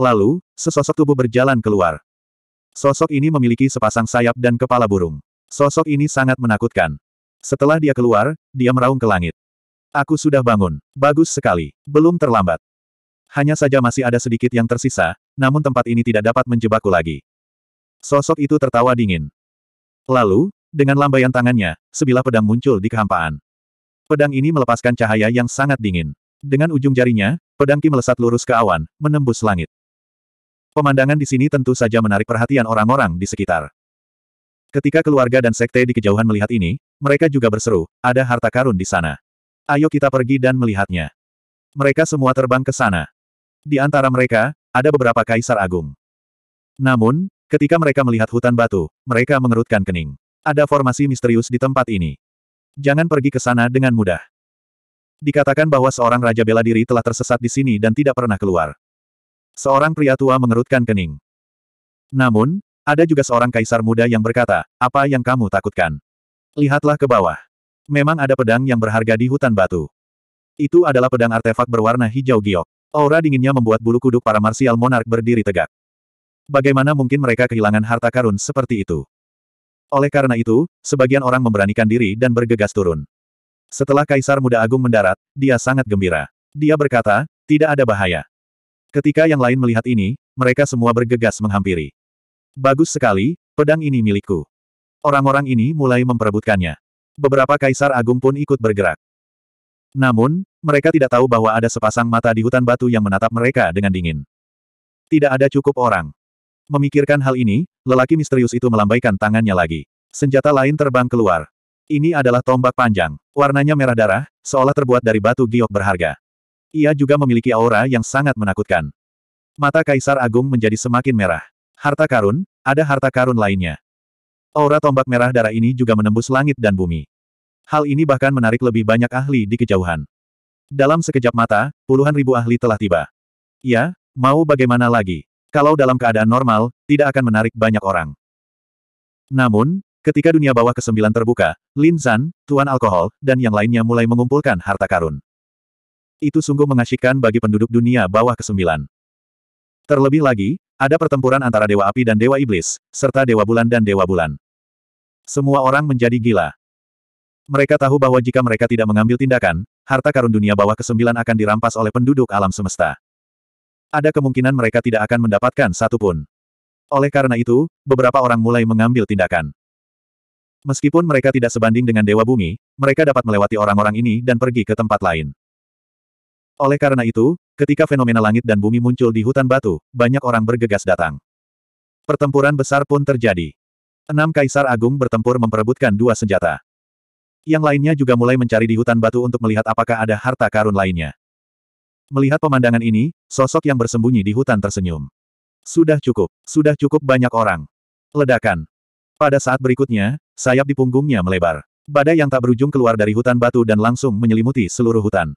S1: Lalu, sesosok tubuh berjalan keluar. Sosok ini memiliki sepasang sayap dan kepala burung. Sosok ini sangat menakutkan. Setelah dia keluar, dia meraung ke langit. Aku sudah bangun. Bagus sekali. Belum terlambat. Hanya saja masih ada sedikit yang tersisa, namun tempat ini tidak dapat menjebakku lagi. Sosok itu tertawa dingin. Lalu, dengan lambaian tangannya, sebilah pedang muncul di kehampaan. Pedang ini melepaskan cahaya yang sangat dingin. Dengan ujung jarinya, pedang Ki melesat lurus ke awan, menembus langit. Pemandangan di sini tentu saja menarik perhatian orang-orang di sekitar. Ketika keluarga dan sekte di kejauhan melihat ini, mereka juga berseru, ada harta karun di sana. Ayo kita pergi dan melihatnya. Mereka semua terbang ke sana. Di antara mereka, ada beberapa kaisar agung. Namun, ketika mereka melihat hutan batu, mereka mengerutkan kening. Ada formasi misterius di tempat ini. Jangan pergi ke sana dengan mudah. Dikatakan bahwa seorang raja bela diri telah tersesat di sini dan tidak pernah keluar. Seorang pria tua mengerutkan kening. Namun, ada juga seorang kaisar muda yang berkata, apa yang kamu takutkan? Lihatlah ke bawah. Memang ada pedang yang berharga di hutan batu. Itu adalah pedang artefak berwarna hijau giok. Aura dinginnya membuat bulu kuduk para marsial monark berdiri tegak. Bagaimana mungkin mereka kehilangan harta karun seperti itu? Oleh karena itu, sebagian orang memberanikan diri dan bergegas turun. Setelah Kaisar Muda Agung mendarat, dia sangat gembira. Dia berkata, tidak ada bahaya. Ketika yang lain melihat ini, mereka semua bergegas menghampiri. Bagus sekali, pedang ini milikku. Orang-orang ini mulai memperebutkannya. Beberapa kaisar agung pun ikut bergerak. Namun, mereka tidak tahu bahwa ada sepasang mata di hutan batu yang menatap mereka dengan dingin. Tidak ada cukup orang. Memikirkan hal ini, lelaki misterius itu melambaikan tangannya lagi. Senjata lain terbang keluar. Ini adalah tombak panjang. Warnanya merah darah, seolah terbuat dari batu giok berharga. Ia juga memiliki aura yang sangat menakutkan. Mata Kaisar Agung menjadi semakin merah. Harta karun, ada harta karun lainnya. Aura tombak merah darah ini juga menembus langit dan bumi. Hal ini bahkan menarik lebih banyak ahli di kejauhan. Dalam sekejap mata, puluhan ribu ahli telah tiba. Ya, mau bagaimana lagi? Kalau dalam keadaan normal, tidak akan menarik banyak orang. Namun, ketika dunia bawah kesembilan terbuka, Lin Zan, Tuan Alkohol, dan yang lainnya mulai mengumpulkan harta karun. Itu sungguh mengasyikkan bagi penduduk dunia bawah kesembilan. Terlebih lagi, ada pertempuran antara Dewa Api dan Dewa Iblis, serta Dewa Bulan dan Dewa Bulan. Semua orang menjadi gila. Mereka tahu bahwa jika mereka tidak mengambil tindakan, harta karun dunia bawah kesembilan akan dirampas oleh penduduk alam semesta. Ada kemungkinan mereka tidak akan mendapatkan satupun. Oleh karena itu, beberapa orang mulai mengambil tindakan. Meskipun mereka tidak sebanding dengan Dewa Bumi, mereka dapat melewati orang-orang ini dan pergi ke tempat lain. Oleh karena itu, ketika fenomena langit dan bumi muncul di hutan batu, banyak orang bergegas datang. Pertempuran besar pun terjadi. Enam kaisar agung bertempur memperebutkan dua senjata. Yang lainnya juga mulai mencari di hutan batu untuk melihat apakah ada harta karun lainnya. Melihat pemandangan ini, sosok yang bersembunyi di hutan tersenyum. Sudah cukup, sudah cukup banyak orang. Ledakan. Pada saat berikutnya, sayap di punggungnya melebar. Badai yang tak berujung keluar dari hutan batu dan langsung menyelimuti seluruh hutan.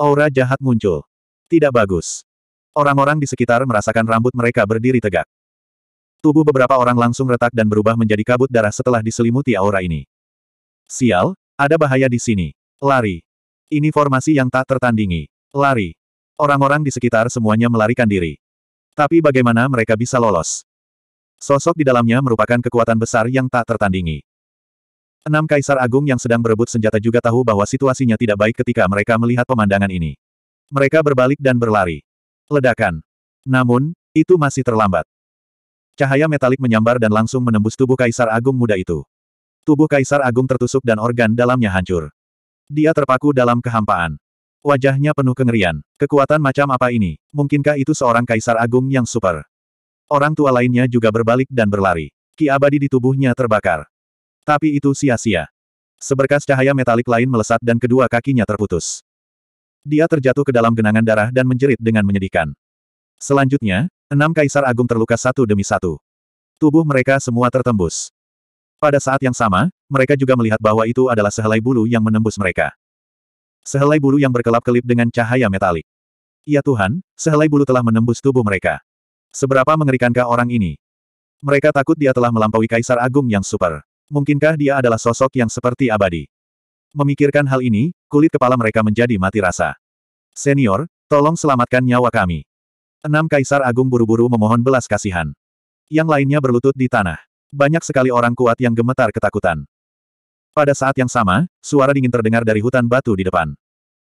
S1: Aura jahat muncul. Tidak bagus. Orang-orang di sekitar merasakan rambut mereka berdiri tegak. Tubuh beberapa orang langsung retak dan berubah menjadi kabut darah setelah diselimuti aura ini. Sial, ada bahaya di sini. Lari. Ini formasi yang tak tertandingi. Lari. Orang-orang di sekitar semuanya melarikan diri. Tapi bagaimana mereka bisa lolos? Sosok di dalamnya merupakan kekuatan besar yang tak tertandingi. Enam kaisar agung yang sedang berebut senjata juga tahu bahwa situasinya tidak baik ketika mereka melihat pemandangan ini. Mereka berbalik dan berlari. Ledakan. Namun, itu masih terlambat. Cahaya metalik menyambar dan langsung menembus tubuh kaisar agung muda itu. Tubuh kaisar agung tertusuk dan organ dalamnya hancur. Dia terpaku dalam kehampaan. Wajahnya penuh kengerian. Kekuatan macam apa ini? Mungkinkah itu seorang kaisar agung yang super? Orang tua lainnya juga berbalik dan berlari. Ki abadi di tubuhnya terbakar. Tapi itu sia-sia. Seberkas cahaya metalik lain melesat dan kedua kakinya terputus. Dia terjatuh ke dalam genangan darah dan menjerit dengan menyedihkan. Selanjutnya, enam kaisar agung terluka satu demi satu. Tubuh mereka semua tertembus. Pada saat yang sama, mereka juga melihat bahwa itu adalah sehelai bulu yang menembus mereka. Sehelai bulu yang berkelap-kelip dengan cahaya metalik. Ya Tuhan, sehelai bulu telah menembus tubuh mereka. Seberapa mengerikankah orang ini? Mereka takut dia telah melampaui kaisar agung yang super. Mungkinkah dia adalah sosok yang seperti abadi? Memikirkan hal ini, kulit kepala mereka menjadi mati rasa. Senior, tolong selamatkan nyawa kami. Enam kaisar agung buru-buru memohon belas kasihan. Yang lainnya berlutut di tanah. Banyak sekali orang kuat yang gemetar ketakutan. Pada saat yang sama, suara dingin terdengar dari hutan batu di depan.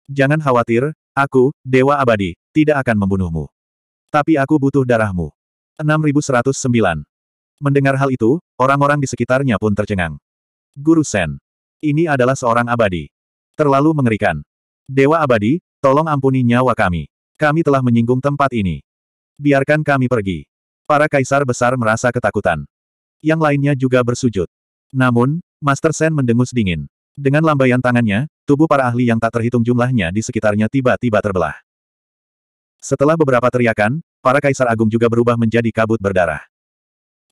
S1: Jangan khawatir, aku, Dewa Abadi, tidak akan membunuhmu. Tapi aku butuh darahmu. 6109 Mendengar hal itu, orang-orang di sekitarnya pun tercengang. Guru Sen. Ini adalah seorang abadi. Terlalu mengerikan. Dewa abadi, tolong ampuni nyawa kami. Kami telah menyinggung tempat ini. Biarkan kami pergi. Para kaisar besar merasa ketakutan. Yang lainnya juga bersujud. Namun, Master Sen mendengus dingin. Dengan lambaian tangannya, tubuh para ahli yang tak terhitung jumlahnya di sekitarnya tiba-tiba terbelah. Setelah beberapa teriakan, para kaisar agung juga berubah menjadi kabut berdarah.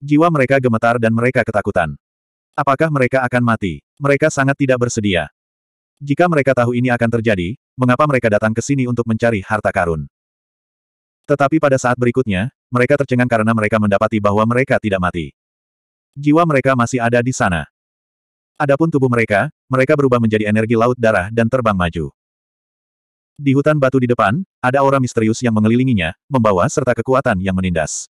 S1: Jiwa mereka gemetar dan mereka ketakutan. Apakah mereka akan mati? Mereka sangat tidak bersedia. Jika mereka tahu ini akan terjadi, mengapa mereka datang ke sini untuk mencari harta karun? Tetapi pada saat berikutnya, mereka tercengang karena mereka mendapati bahwa mereka tidak mati. Jiwa mereka masih ada di sana. Adapun tubuh mereka, mereka berubah menjadi energi laut darah dan terbang maju. Di hutan batu di depan, ada aura misterius yang mengelilinginya, membawa serta kekuatan yang menindas.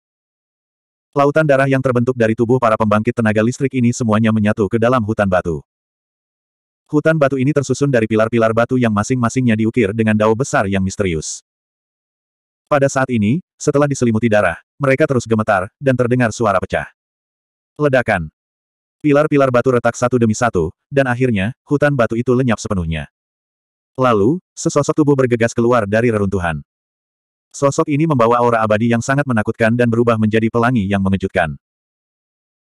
S1: Lautan darah yang terbentuk dari tubuh para pembangkit tenaga listrik ini semuanya menyatu ke dalam hutan batu. Hutan batu ini tersusun dari pilar-pilar batu yang masing-masingnya diukir dengan dao besar yang misterius. Pada saat ini, setelah diselimuti darah, mereka terus gemetar, dan terdengar suara pecah. Ledakan. Pilar-pilar batu retak satu demi satu, dan akhirnya, hutan batu itu lenyap sepenuhnya. Lalu, sesosok tubuh bergegas keluar dari reruntuhan. Sosok ini membawa aura abadi yang sangat menakutkan dan berubah menjadi pelangi yang mengejutkan.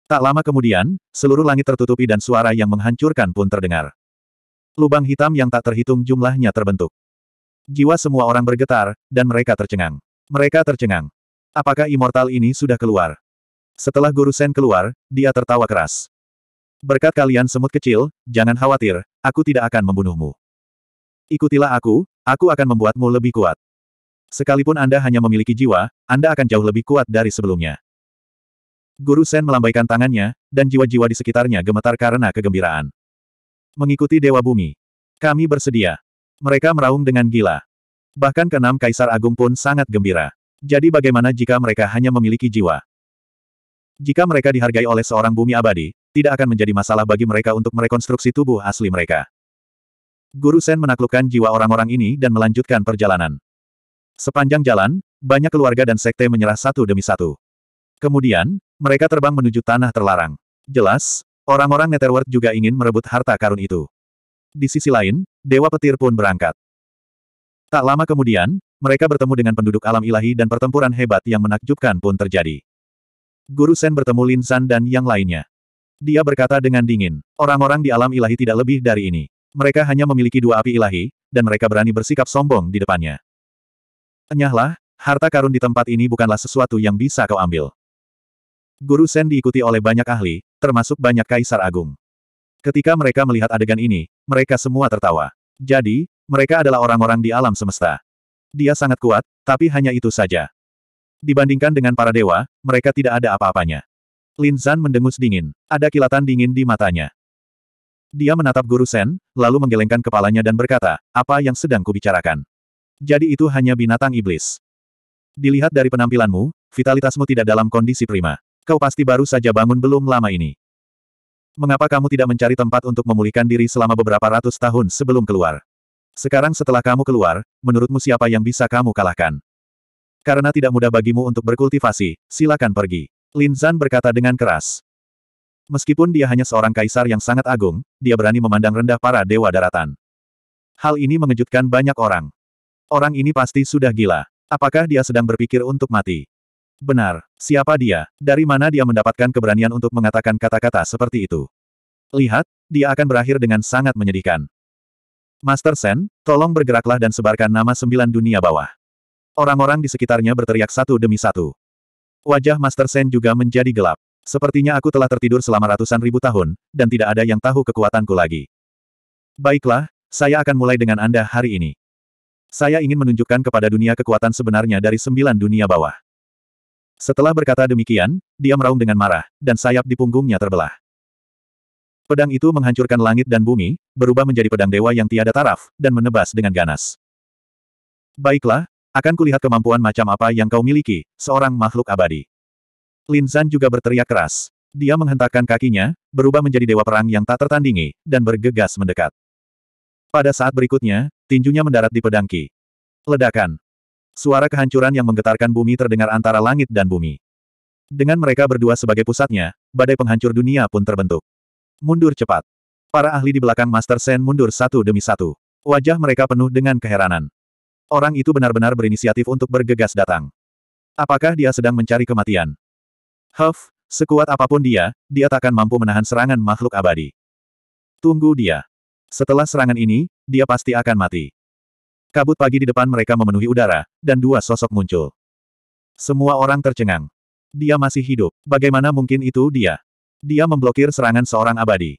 S1: Tak lama kemudian, seluruh langit tertutupi dan suara yang menghancurkan pun terdengar. Lubang hitam yang tak terhitung jumlahnya terbentuk. Jiwa semua orang bergetar, dan mereka tercengang. Mereka tercengang. Apakah immortal ini sudah keluar? Setelah Guru Sen keluar, dia tertawa keras. Berkat kalian semut kecil, jangan khawatir, aku tidak akan membunuhmu. Ikutilah aku, aku akan membuatmu lebih kuat. Sekalipun Anda hanya memiliki jiwa, Anda akan jauh lebih kuat dari sebelumnya. Guru Sen melambaikan tangannya, dan jiwa-jiwa di sekitarnya gemetar karena kegembiraan. Mengikuti Dewa Bumi. Kami bersedia. Mereka meraung dengan gila. Bahkan keenam Kaisar Agung pun sangat gembira. Jadi bagaimana jika mereka hanya memiliki jiwa? Jika mereka dihargai oleh seorang bumi abadi, tidak akan menjadi masalah bagi mereka untuk merekonstruksi tubuh asli mereka. Guru Sen menaklukkan jiwa orang-orang ini dan melanjutkan perjalanan. Sepanjang jalan, banyak keluarga dan sekte menyerah satu demi satu. Kemudian, mereka terbang menuju tanah terlarang. Jelas, orang-orang Netherworld juga ingin merebut harta karun itu. Di sisi lain, Dewa Petir pun berangkat. Tak lama kemudian, mereka bertemu dengan penduduk alam ilahi dan pertempuran hebat yang menakjubkan pun terjadi. Guru Sen bertemu Lin San dan yang lainnya. Dia berkata dengan dingin, orang-orang di alam ilahi tidak lebih dari ini. Mereka hanya memiliki dua api ilahi, dan mereka berani bersikap sombong di depannya. Enyahlah, harta karun di tempat ini bukanlah sesuatu yang bisa kau ambil. Guru Sen diikuti oleh banyak ahli, termasuk banyak kaisar agung. Ketika mereka melihat adegan ini, mereka semua tertawa. Jadi, mereka adalah orang-orang di alam semesta. Dia sangat kuat, tapi hanya itu saja. Dibandingkan dengan para dewa, mereka tidak ada apa-apanya. Lin Zan mendengus dingin. Ada kilatan dingin di matanya. Dia menatap Guru Sen, lalu menggelengkan kepalanya dan berkata, apa yang sedang kubicarakan? Jadi itu hanya binatang iblis. Dilihat dari penampilanmu, vitalitasmu tidak dalam kondisi prima. Kau pasti baru saja bangun belum lama ini. Mengapa kamu tidak mencari tempat untuk memulihkan diri selama beberapa ratus tahun sebelum keluar? Sekarang setelah kamu keluar, menurutmu siapa yang bisa kamu kalahkan? Karena tidak mudah bagimu untuk berkultivasi, silakan pergi. Lin Zan berkata dengan keras. Meskipun dia hanya seorang kaisar yang sangat agung, dia berani memandang rendah para dewa daratan. Hal ini mengejutkan banyak orang. Orang ini pasti sudah gila. Apakah dia sedang berpikir untuk mati? Benar, siapa dia? Dari mana dia mendapatkan keberanian untuk mengatakan kata-kata seperti itu? Lihat, dia akan berakhir dengan sangat menyedihkan. Master Sen, tolong bergeraklah dan sebarkan nama sembilan dunia bawah. Orang-orang di sekitarnya berteriak satu demi satu. Wajah Master Sen juga menjadi gelap. Sepertinya aku telah tertidur selama ratusan ribu tahun, dan tidak ada yang tahu kekuatanku lagi. Baiklah, saya akan mulai dengan Anda hari ini. Saya ingin menunjukkan kepada dunia kekuatan sebenarnya dari sembilan dunia bawah. Setelah berkata demikian, dia meraung dengan marah, dan sayap di punggungnya terbelah. Pedang itu menghancurkan langit dan bumi, berubah menjadi pedang dewa yang tiada taraf, dan menebas dengan ganas. Baiklah, akan kulihat kemampuan macam apa yang kau miliki, seorang makhluk abadi. Lin Zan juga berteriak keras. Dia menghentakkan kakinya, berubah menjadi dewa perang yang tak tertandingi, dan bergegas mendekat. Pada saat berikutnya, tinjunya mendarat di pedangki. Ledakan. Suara kehancuran yang menggetarkan bumi terdengar antara langit dan bumi. Dengan mereka berdua sebagai pusatnya, badai penghancur dunia pun terbentuk. Mundur cepat. Para ahli di belakang Master Sen mundur satu demi satu. Wajah mereka penuh dengan keheranan. Orang itu benar-benar berinisiatif untuk bergegas datang. Apakah dia sedang mencari kematian? Huff, sekuat apapun dia, dia takkan mampu menahan serangan makhluk abadi. Tunggu dia. Setelah serangan ini, dia pasti akan mati. Kabut pagi di depan mereka memenuhi udara, dan dua sosok muncul. Semua orang tercengang. Dia masih hidup. Bagaimana mungkin itu dia? Dia memblokir serangan seorang abadi.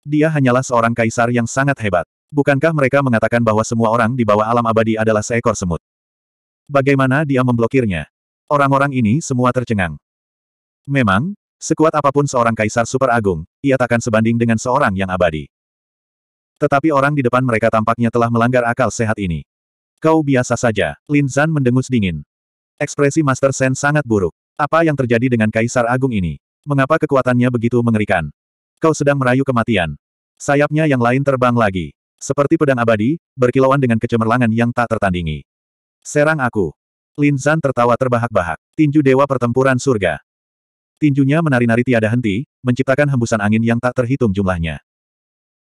S1: Dia hanyalah seorang kaisar yang sangat hebat. Bukankah mereka mengatakan bahwa semua orang di bawah alam abadi adalah seekor semut? Bagaimana dia memblokirnya? Orang-orang ini semua tercengang. Memang, Sekuat apapun seorang kaisar super agung, ia takkan sebanding dengan seorang yang abadi. Tetapi orang di depan mereka tampaknya telah melanggar akal sehat ini. Kau biasa saja, Lin Zan mendengus dingin. Ekspresi Master Sen sangat buruk. Apa yang terjadi dengan Kaisar Agung ini? Mengapa kekuatannya begitu mengerikan? Kau sedang merayu kematian. Sayapnya yang lain terbang lagi. Seperti pedang abadi, berkilauan dengan kecemerlangan yang tak tertandingi. Serang aku. Lin Zan tertawa terbahak-bahak. Tinju Dewa Pertempuran Surga. Tinjunya menari-nari tiada henti, menciptakan hembusan angin yang tak terhitung jumlahnya.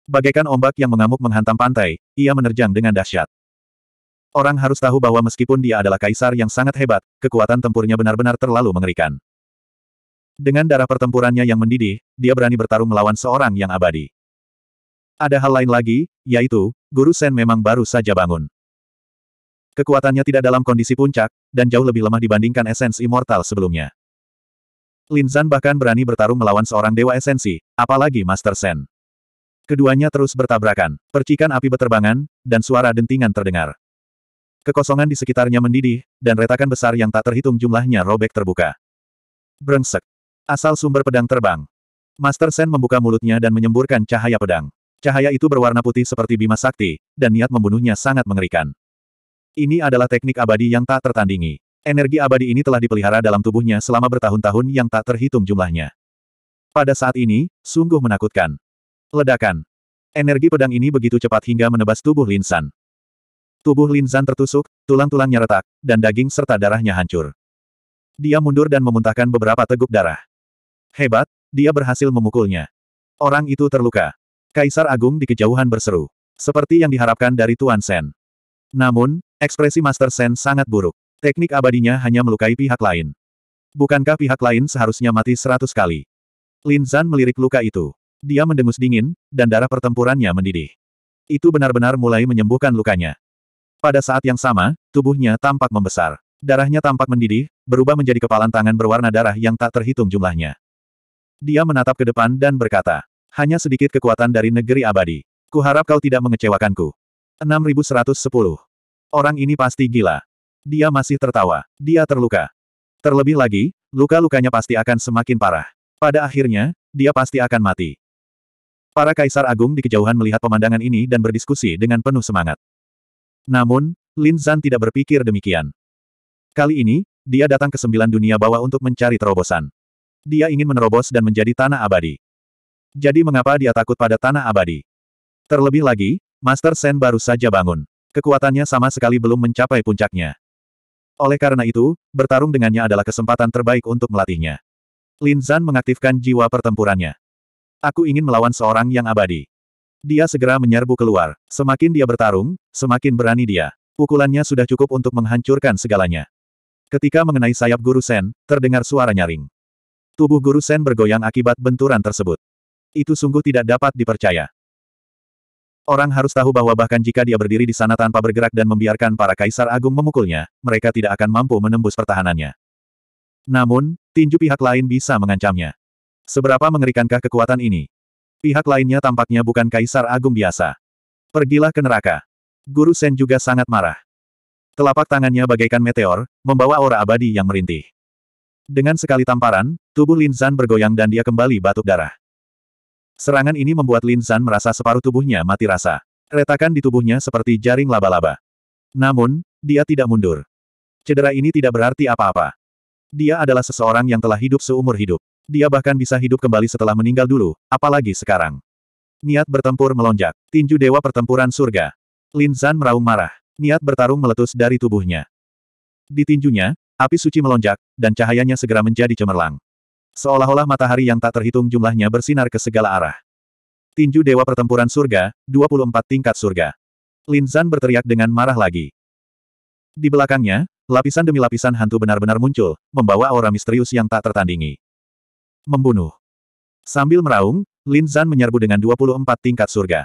S1: Bagaikan ombak yang mengamuk menghantam pantai, ia menerjang dengan dahsyat. Orang harus tahu bahwa meskipun dia adalah kaisar yang sangat hebat, kekuatan tempurnya benar-benar terlalu mengerikan. Dengan darah pertempurannya yang mendidih, dia berani bertarung melawan seorang yang abadi. Ada hal lain lagi, yaitu, Guru Sen memang baru saja bangun. Kekuatannya tidak dalam kondisi puncak, dan jauh lebih lemah dibandingkan esens immortal sebelumnya. Lin Zan bahkan berani bertarung melawan seorang dewa esensi, apalagi Master Sen. Keduanya terus bertabrakan, percikan api beterbangan, dan suara dentingan terdengar. Kekosongan di sekitarnya mendidih, dan retakan besar yang tak terhitung jumlahnya robek terbuka. Brengsek. Asal sumber pedang terbang. Master Sen membuka mulutnya dan menyemburkan cahaya pedang. Cahaya itu berwarna putih seperti bima sakti, dan niat membunuhnya sangat mengerikan. Ini adalah teknik abadi yang tak tertandingi. Energi abadi ini telah dipelihara dalam tubuhnya selama bertahun-tahun yang tak terhitung jumlahnya. Pada saat ini, sungguh menakutkan. Ledakan. Energi pedang ini begitu cepat hingga menebas tubuh Linsan. Tubuh Linsan tertusuk, tulang-tulangnya retak, dan daging serta darahnya hancur. Dia mundur dan memuntahkan beberapa teguk darah. Hebat, dia berhasil memukulnya. Orang itu terluka. Kaisar Agung di kejauhan berseru. Seperti yang diharapkan dari Tuan Sen. Namun, ekspresi Master Sen sangat buruk. Teknik abadinya hanya melukai pihak lain. Bukankah pihak lain seharusnya mati seratus kali? Lin Zan melirik luka itu. Dia mendengus dingin, dan darah pertempurannya mendidih. Itu benar-benar mulai menyembuhkan lukanya. Pada saat yang sama, tubuhnya tampak membesar. Darahnya tampak mendidih, berubah menjadi kepalan tangan berwarna darah yang tak terhitung jumlahnya. Dia menatap ke depan dan berkata, hanya sedikit kekuatan dari negeri abadi. Kuharap kau tidak mengecewakanku. 6110. Orang ini pasti gila. Dia masih tertawa. Dia terluka. Terlebih lagi, luka-lukanya pasti akan semakin parah. Pada akhirnya, dia pasti akan mati. Para kaisar agung di kejauhan melihat pemandangan ini dan berdiskusi dengan penuh semangat. Namun, Lin Zhan tidak berpikir demikian. Kali ini, dia datang ke sembilan dunia bawah untuk mencari terobosan. Dia ingin menerobos dan menjadi tanah abadi. Jadi mengapa dia takut pada tanah abadi? Terlebih lagi, Master Sen baru saja bangun. Kekuatannya sama sekali belum mencapai puncaknya. Oleh karena itu, bertarung dengannya adalah kesempatan terbaik untuk melatihnya. Lin Zhan mengaktifkan jiwa pertempurannya. Aku ingin melawan seorang yang abadi. Dia segera menyerbu keluar. Semakin dia bertarung, semakin berani dia. Pukulannya sudah cukup untuk menghancurkan segalanya. Ketika mengenai sayap Guru Sen, terdengar suara nyaring. Tubuh Guru Sen bergoyang akibat benturan tersebut. Itu sungguh tidak dapat dipercaya. Orang harus tahu bahwa bahkan jika dia berdiri di sana tanpa bergerak dan membiarkan para kaisar agung memukulnya, mereka tidak akan mampu menembus pertahanannya. Namun, tinju pihak lain bisa mengancamnya. Seberapa mengerikankah kekuatan ini? Pihak lainnya tampaknya bukan kaisar agung biasa. Pergilah ke neraka. Guru Sen juga sangat marah. Telapak tangannya bagaikan meteor, membawa aura abadi yang merintih. Dengan sekali tamparan, tubuh Lin Zan bergoyang dan dia kembali batuk darah. Serangan ini membuat Lin Zan merasa separuh tubuhnya mati rasa. Retakan di tubuhnya seperti jaring laba-laba. Namun, dia tidak mundur. Cedera ini tidak berarti apa-apa. Dia adalah seseorang yang telah hidup seumur hidup. Dia bahkan bisa hidup kembali setelah meninggal dulu, apalagi sekarang. Niat bertempur melonjak. Tinju Dewa Pertempuran Surga. Lin Zan meraung marah. Niat bertarung meletus dari tubuhnya. Di tinjunya, api suci melonjak, dan cahayanya segera menjadi cemerlang. Seolah-olah matahari yang tak terhitung jumlahnya bersinar ke segala arah. Tinju Dewa Pertempuran Surga, 24 tingkat surga. Lin Zan berteriak dengan marah lagi. Di belakangnya, lapisan demi lapisan hantu benar-benar muncul, membawa aura misterius yang tak tertandingi membunuh. Sambil meraung, Lin Zan menyerbu dengan 24 tingkat surga.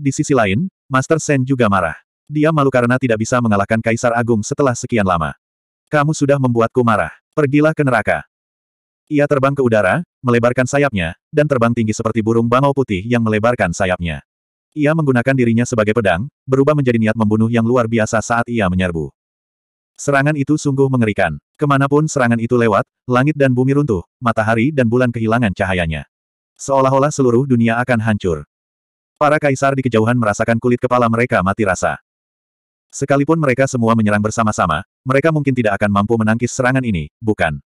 S1: Di sisi lain, Master Shen juga marah. Dia malu karena tidak bisa mengalahkan Kaisar Agung setelah sekian lama. Kamu sudah membuatku marah. Pergilah ke neraka. Ia terbang ke udara, melebarkan sayapnya, dan terbang tinggi seperti burung bangau putih yang melebarkan sayapnya. Ia menggunakan dirinya sebagai pedang, berubah menjadi niat membunuh yang luar biasa saat ia menyerbu. Serangan itu sungguh mengerikan. Kemanapun serangan itu lewat, langit dan bumi runtuh, matahari dan bulan kehilangan cahayanya. Seolah-olah seluruh dunia akan hancur. Para kaisar di kejauhan merasakan kulit kepala mereka mati rasa. Sekalipun mereka semua menyerang bersama-sama, mereka mungkin tidak akan mampu menangkis serangan ini, bukan?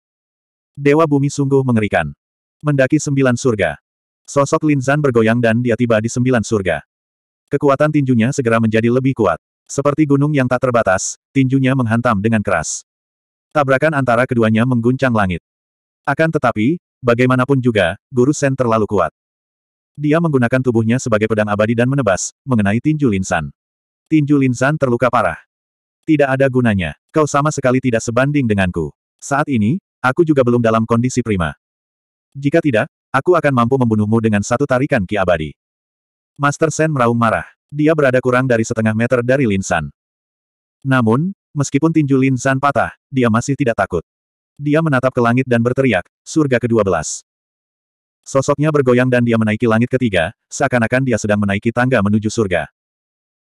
S1: Dewa bumi sungguh mengerikan. Mendaki sembilan surga. Sosok Lin Linzan bergoyang dan dia tiba di sembilan surga. Kekuatan tinjunya segera menjadi lebih kuat. Seperti gunung yang tak terbatas, tinjunya menghantam dengan keras. Tabrakan antara keduanya mengguncang langit. Akan tetapi, bagaimanapun juga, Guru Sen terlalu kuat. Dia menggunakan tubuhnya sebagai pedang abadi dan menebas, mengenai tinju Linsan. Tinju Linsan terluka parah. Tidak ada gunanya, kau sama sekali tidak sebanding denganku. Saat ini, aku juga belum dalam kondisi prima. Jika tidak, aku akan mampu membunuhmu dengan satu tarikan ki abadi. Master Sen meraung marah dia berada kurang dari setengah meter dari Linsan. Namun, meskipun tinju Linsan patah, dia masih tidak takut. Dia menatap ke langit dan berteriak, surga ke-12. Sosoknya bergoyang dan dia menaiki langit ketiga, seakan-akan dia sedang menaiki tangga menuju surga.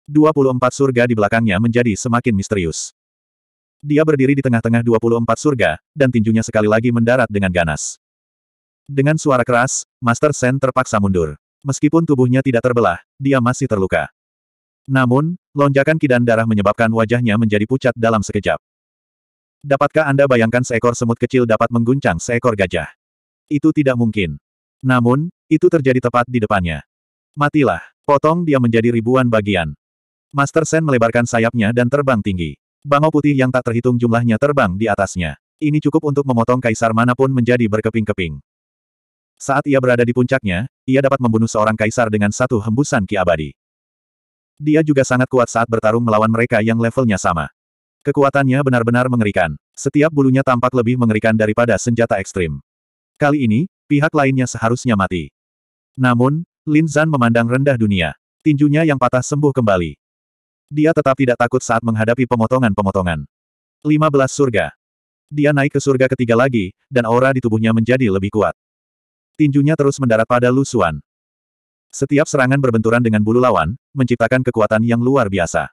S1: 24 surga di belakangnya menjadi semakin misterius. Dia berdiri di tengah-tengah 24 surga, dan tinjunya sekali lagi mendarat dengan ganas. Dengan suara keras, Master Sen terpaksa mundur. Meskipun tubuhnya tidak terbelah, dia masih terluka. Namun, lonjakan kidan darah menyebabkan wajahnya menjadi pucat dalam sekejap. Dapatkah Anda bayangkan seekor semut kecil dapat mengguncang seekor gajah? Itu tidak mungkin. Namun, itu terjadi tepat di depannya. Matilah, potong dia menjadi ribuan bagian. Master Sen melebarkan sayapnya dan terbang tinggi. Bangau putih yang tak terhitung jumlahnya terbang di atasnya. Ini cukup untuk memotong kaisar manapun menjadi berkeping-keping. Saat ia berada di puncaknya, ia dapat membunuh seorang kaisar dengan satu hembusan ki abadi. Dia juga sangat kuat saat bertarung melawan mereka yang levelnya sama. Kekuatannya benar-benar mengerikan. Setiap bulunya tampak lebih mengerikan daripada senjata ekstrim. Kali ini, pihak lainnya seharusnya mati. Namun, Lin Zan memandang rendah dunia. Tinjunya yang patah sembuh kembali. Dia tetap tidak takut saat menghadapi pemotongan-pemotongan. 15 Surga Dia naik ke surga ketiga lagi, dan aura di tubuhnya menjadi lebih kuat. Tinjunya terus mendarat pada Lu Xuan. Setiap serangan berbenturan dengan bulu lawan, menciptakan kekuatan yang luar biasa.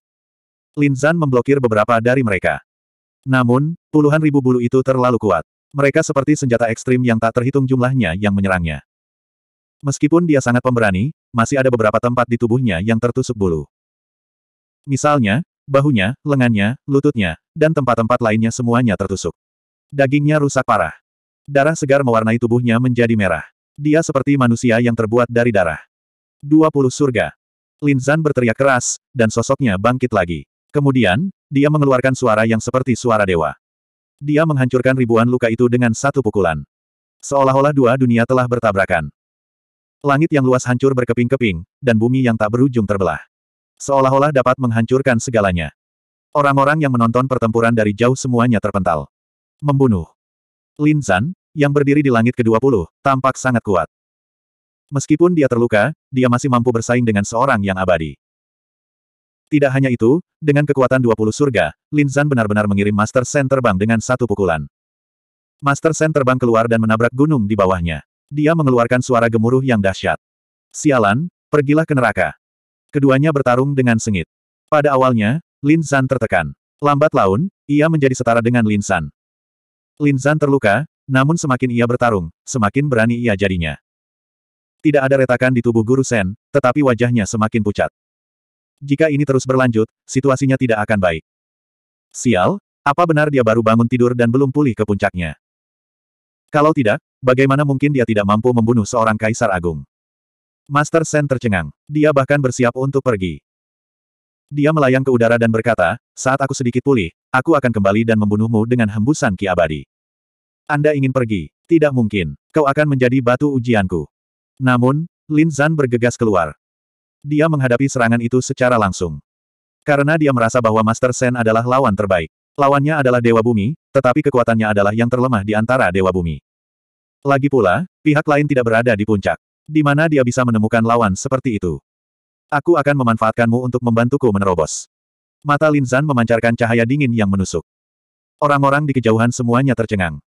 S1: Lin Zan memblokir beberapa dari mereka. Namun, puluhan ribu bulu itu terlalu kuat. Mereka seperti senjata ekstrim yang tak terhitung jumlahnya yang menyerangnya. Meskipun dia sangat pemberani, masih ada beberapa tempat di tubuhnya yang tertusuk bulu. Misalnya, bahunya, lengannya, lututnya, dan tempat-tempat lainnya semuanya tertusuk. Dagingnya rusak parah. Darah segar mewarnai tubuhnya menjadi merah. Dia seperti manusia yang terbuat dari darah. 20 surga. Lin Zan berteriak keras, dan sosoknya bangkit lagi. Kemudian, dia mengeluarkan suara yang seperti suara dewa. Dia menghancurkan ribuan luka itu dengan satu pukulan. Seolah-olah dua dunia telah bertabrakan. Langit yang luas hancur berkeping-keping, dan bumi yang tak berujung terbelah. Seolah-olah dapat menghancurkan segalanya. Orang-orang yang menonton pertempuran dari jauh semuanya terpental. Membunuh. Lin Zan, yang berdiri di langit ke-20, tampak sangat kuat. Meskipun dia terluka, dia masih mampu bersaing dengan seorang yang abadi. Tidak hanya itu, dengan kekuatan 20 surga, Lin Zan benar-benar mengirim Master Sen terbang dengan satu pukulan. Master Sen terbang keluar dan menabrak gunung di bawahnya. Dia mengeluarkan suara gemuruh yang dahsyat. Sialan, pergilah ke neraka. Keduanya bertarung dengan sengit. Pada awalnya, Lin Zan tertekan. Lambat laun, ia menjadi setara dengan Lin San. Lin Zhan terluka, namun semakin ia bertarung, semakin berani ia jadinya. Tidak ada retakan di tubuh Guru Sen, tetapi wajahnya semakin pucat. Jika ini terus berlanjut, situasinya tidak akan baik. Sial, apa benar dia baru bangun tidur dan belum pulih ke puncaknya? Kalau tidak, bagaimana mungkin dia tidak mampu membunuh seorang kaisar agung? Master Sen tercengang. Dia bahkan bersiap untuk pergi. Dia melayang ke udara dan berkata, saat aku sedikit pulih, aku akan kembali dan membunuhmu dengan hembusan ki abadi. Anda ingin pergi? Tidak mungkin. Kau akan menjadi batu ujianku. Namun, Lin Zan bergegas keluar. Dia menghadapi serangan itu secara langsung. Karena dia merasa bahwa Master Sen adalah lawan terbaik. Lawannya adalah Dewa Bumi, tetapi kekuatannya adalah yang terlemah di antara Dewa Bumi. Lagi pula, pihak lain tidak berada di puncak. Di mana dia bisa menemukan lawan seperti itu? Aku akan memanfaatkanmu untuk membantuku menerobos. Mata Linzan memancarkan cahaya dingin yang menusuk. Orang-orang di kejauhan semuanya tercengang.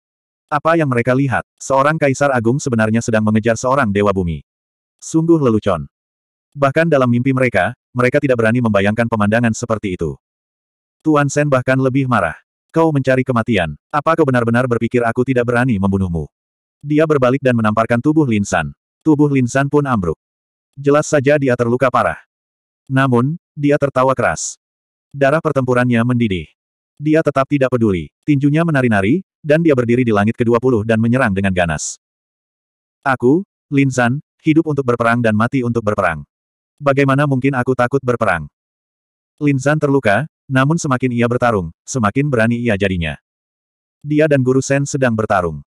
S1: Apa yang mereka lihat? Seorang kaisar agung sebenarnya sedang mengejar seorang dewa bumi. Sungguh lelucon. Bahkan dalam mimpi mereka, mereka tidak berani membayangkan pemandangan seperti itu. Tuan Sen bahkan lebih marah. Kau mencari kematian. Apa kau benar-benar berpikir aku tidak berani membunuhmu? Dia berbalik dan menamparkan tubuh Linsan. Tubuh Linsan pun ambruk. Jelas saja dia terluka parah. Namun, dia tertawa keras. Darah pertempurannya mendidih. Dia tetap tidak peduli. Tinjunya menari-nari, dan dia berdiri di langit ke-20 dan menyerang dengan ganas. Aku, Lin Zan, hidup untuk berperang dan mati untuk berperang. Bagaimana mungkin aku takut berperang? Lin Zan terluka, namun semakin ia bertarung, semakin berani ia jadinya. Dia dan Guru Sen sedang bertarung.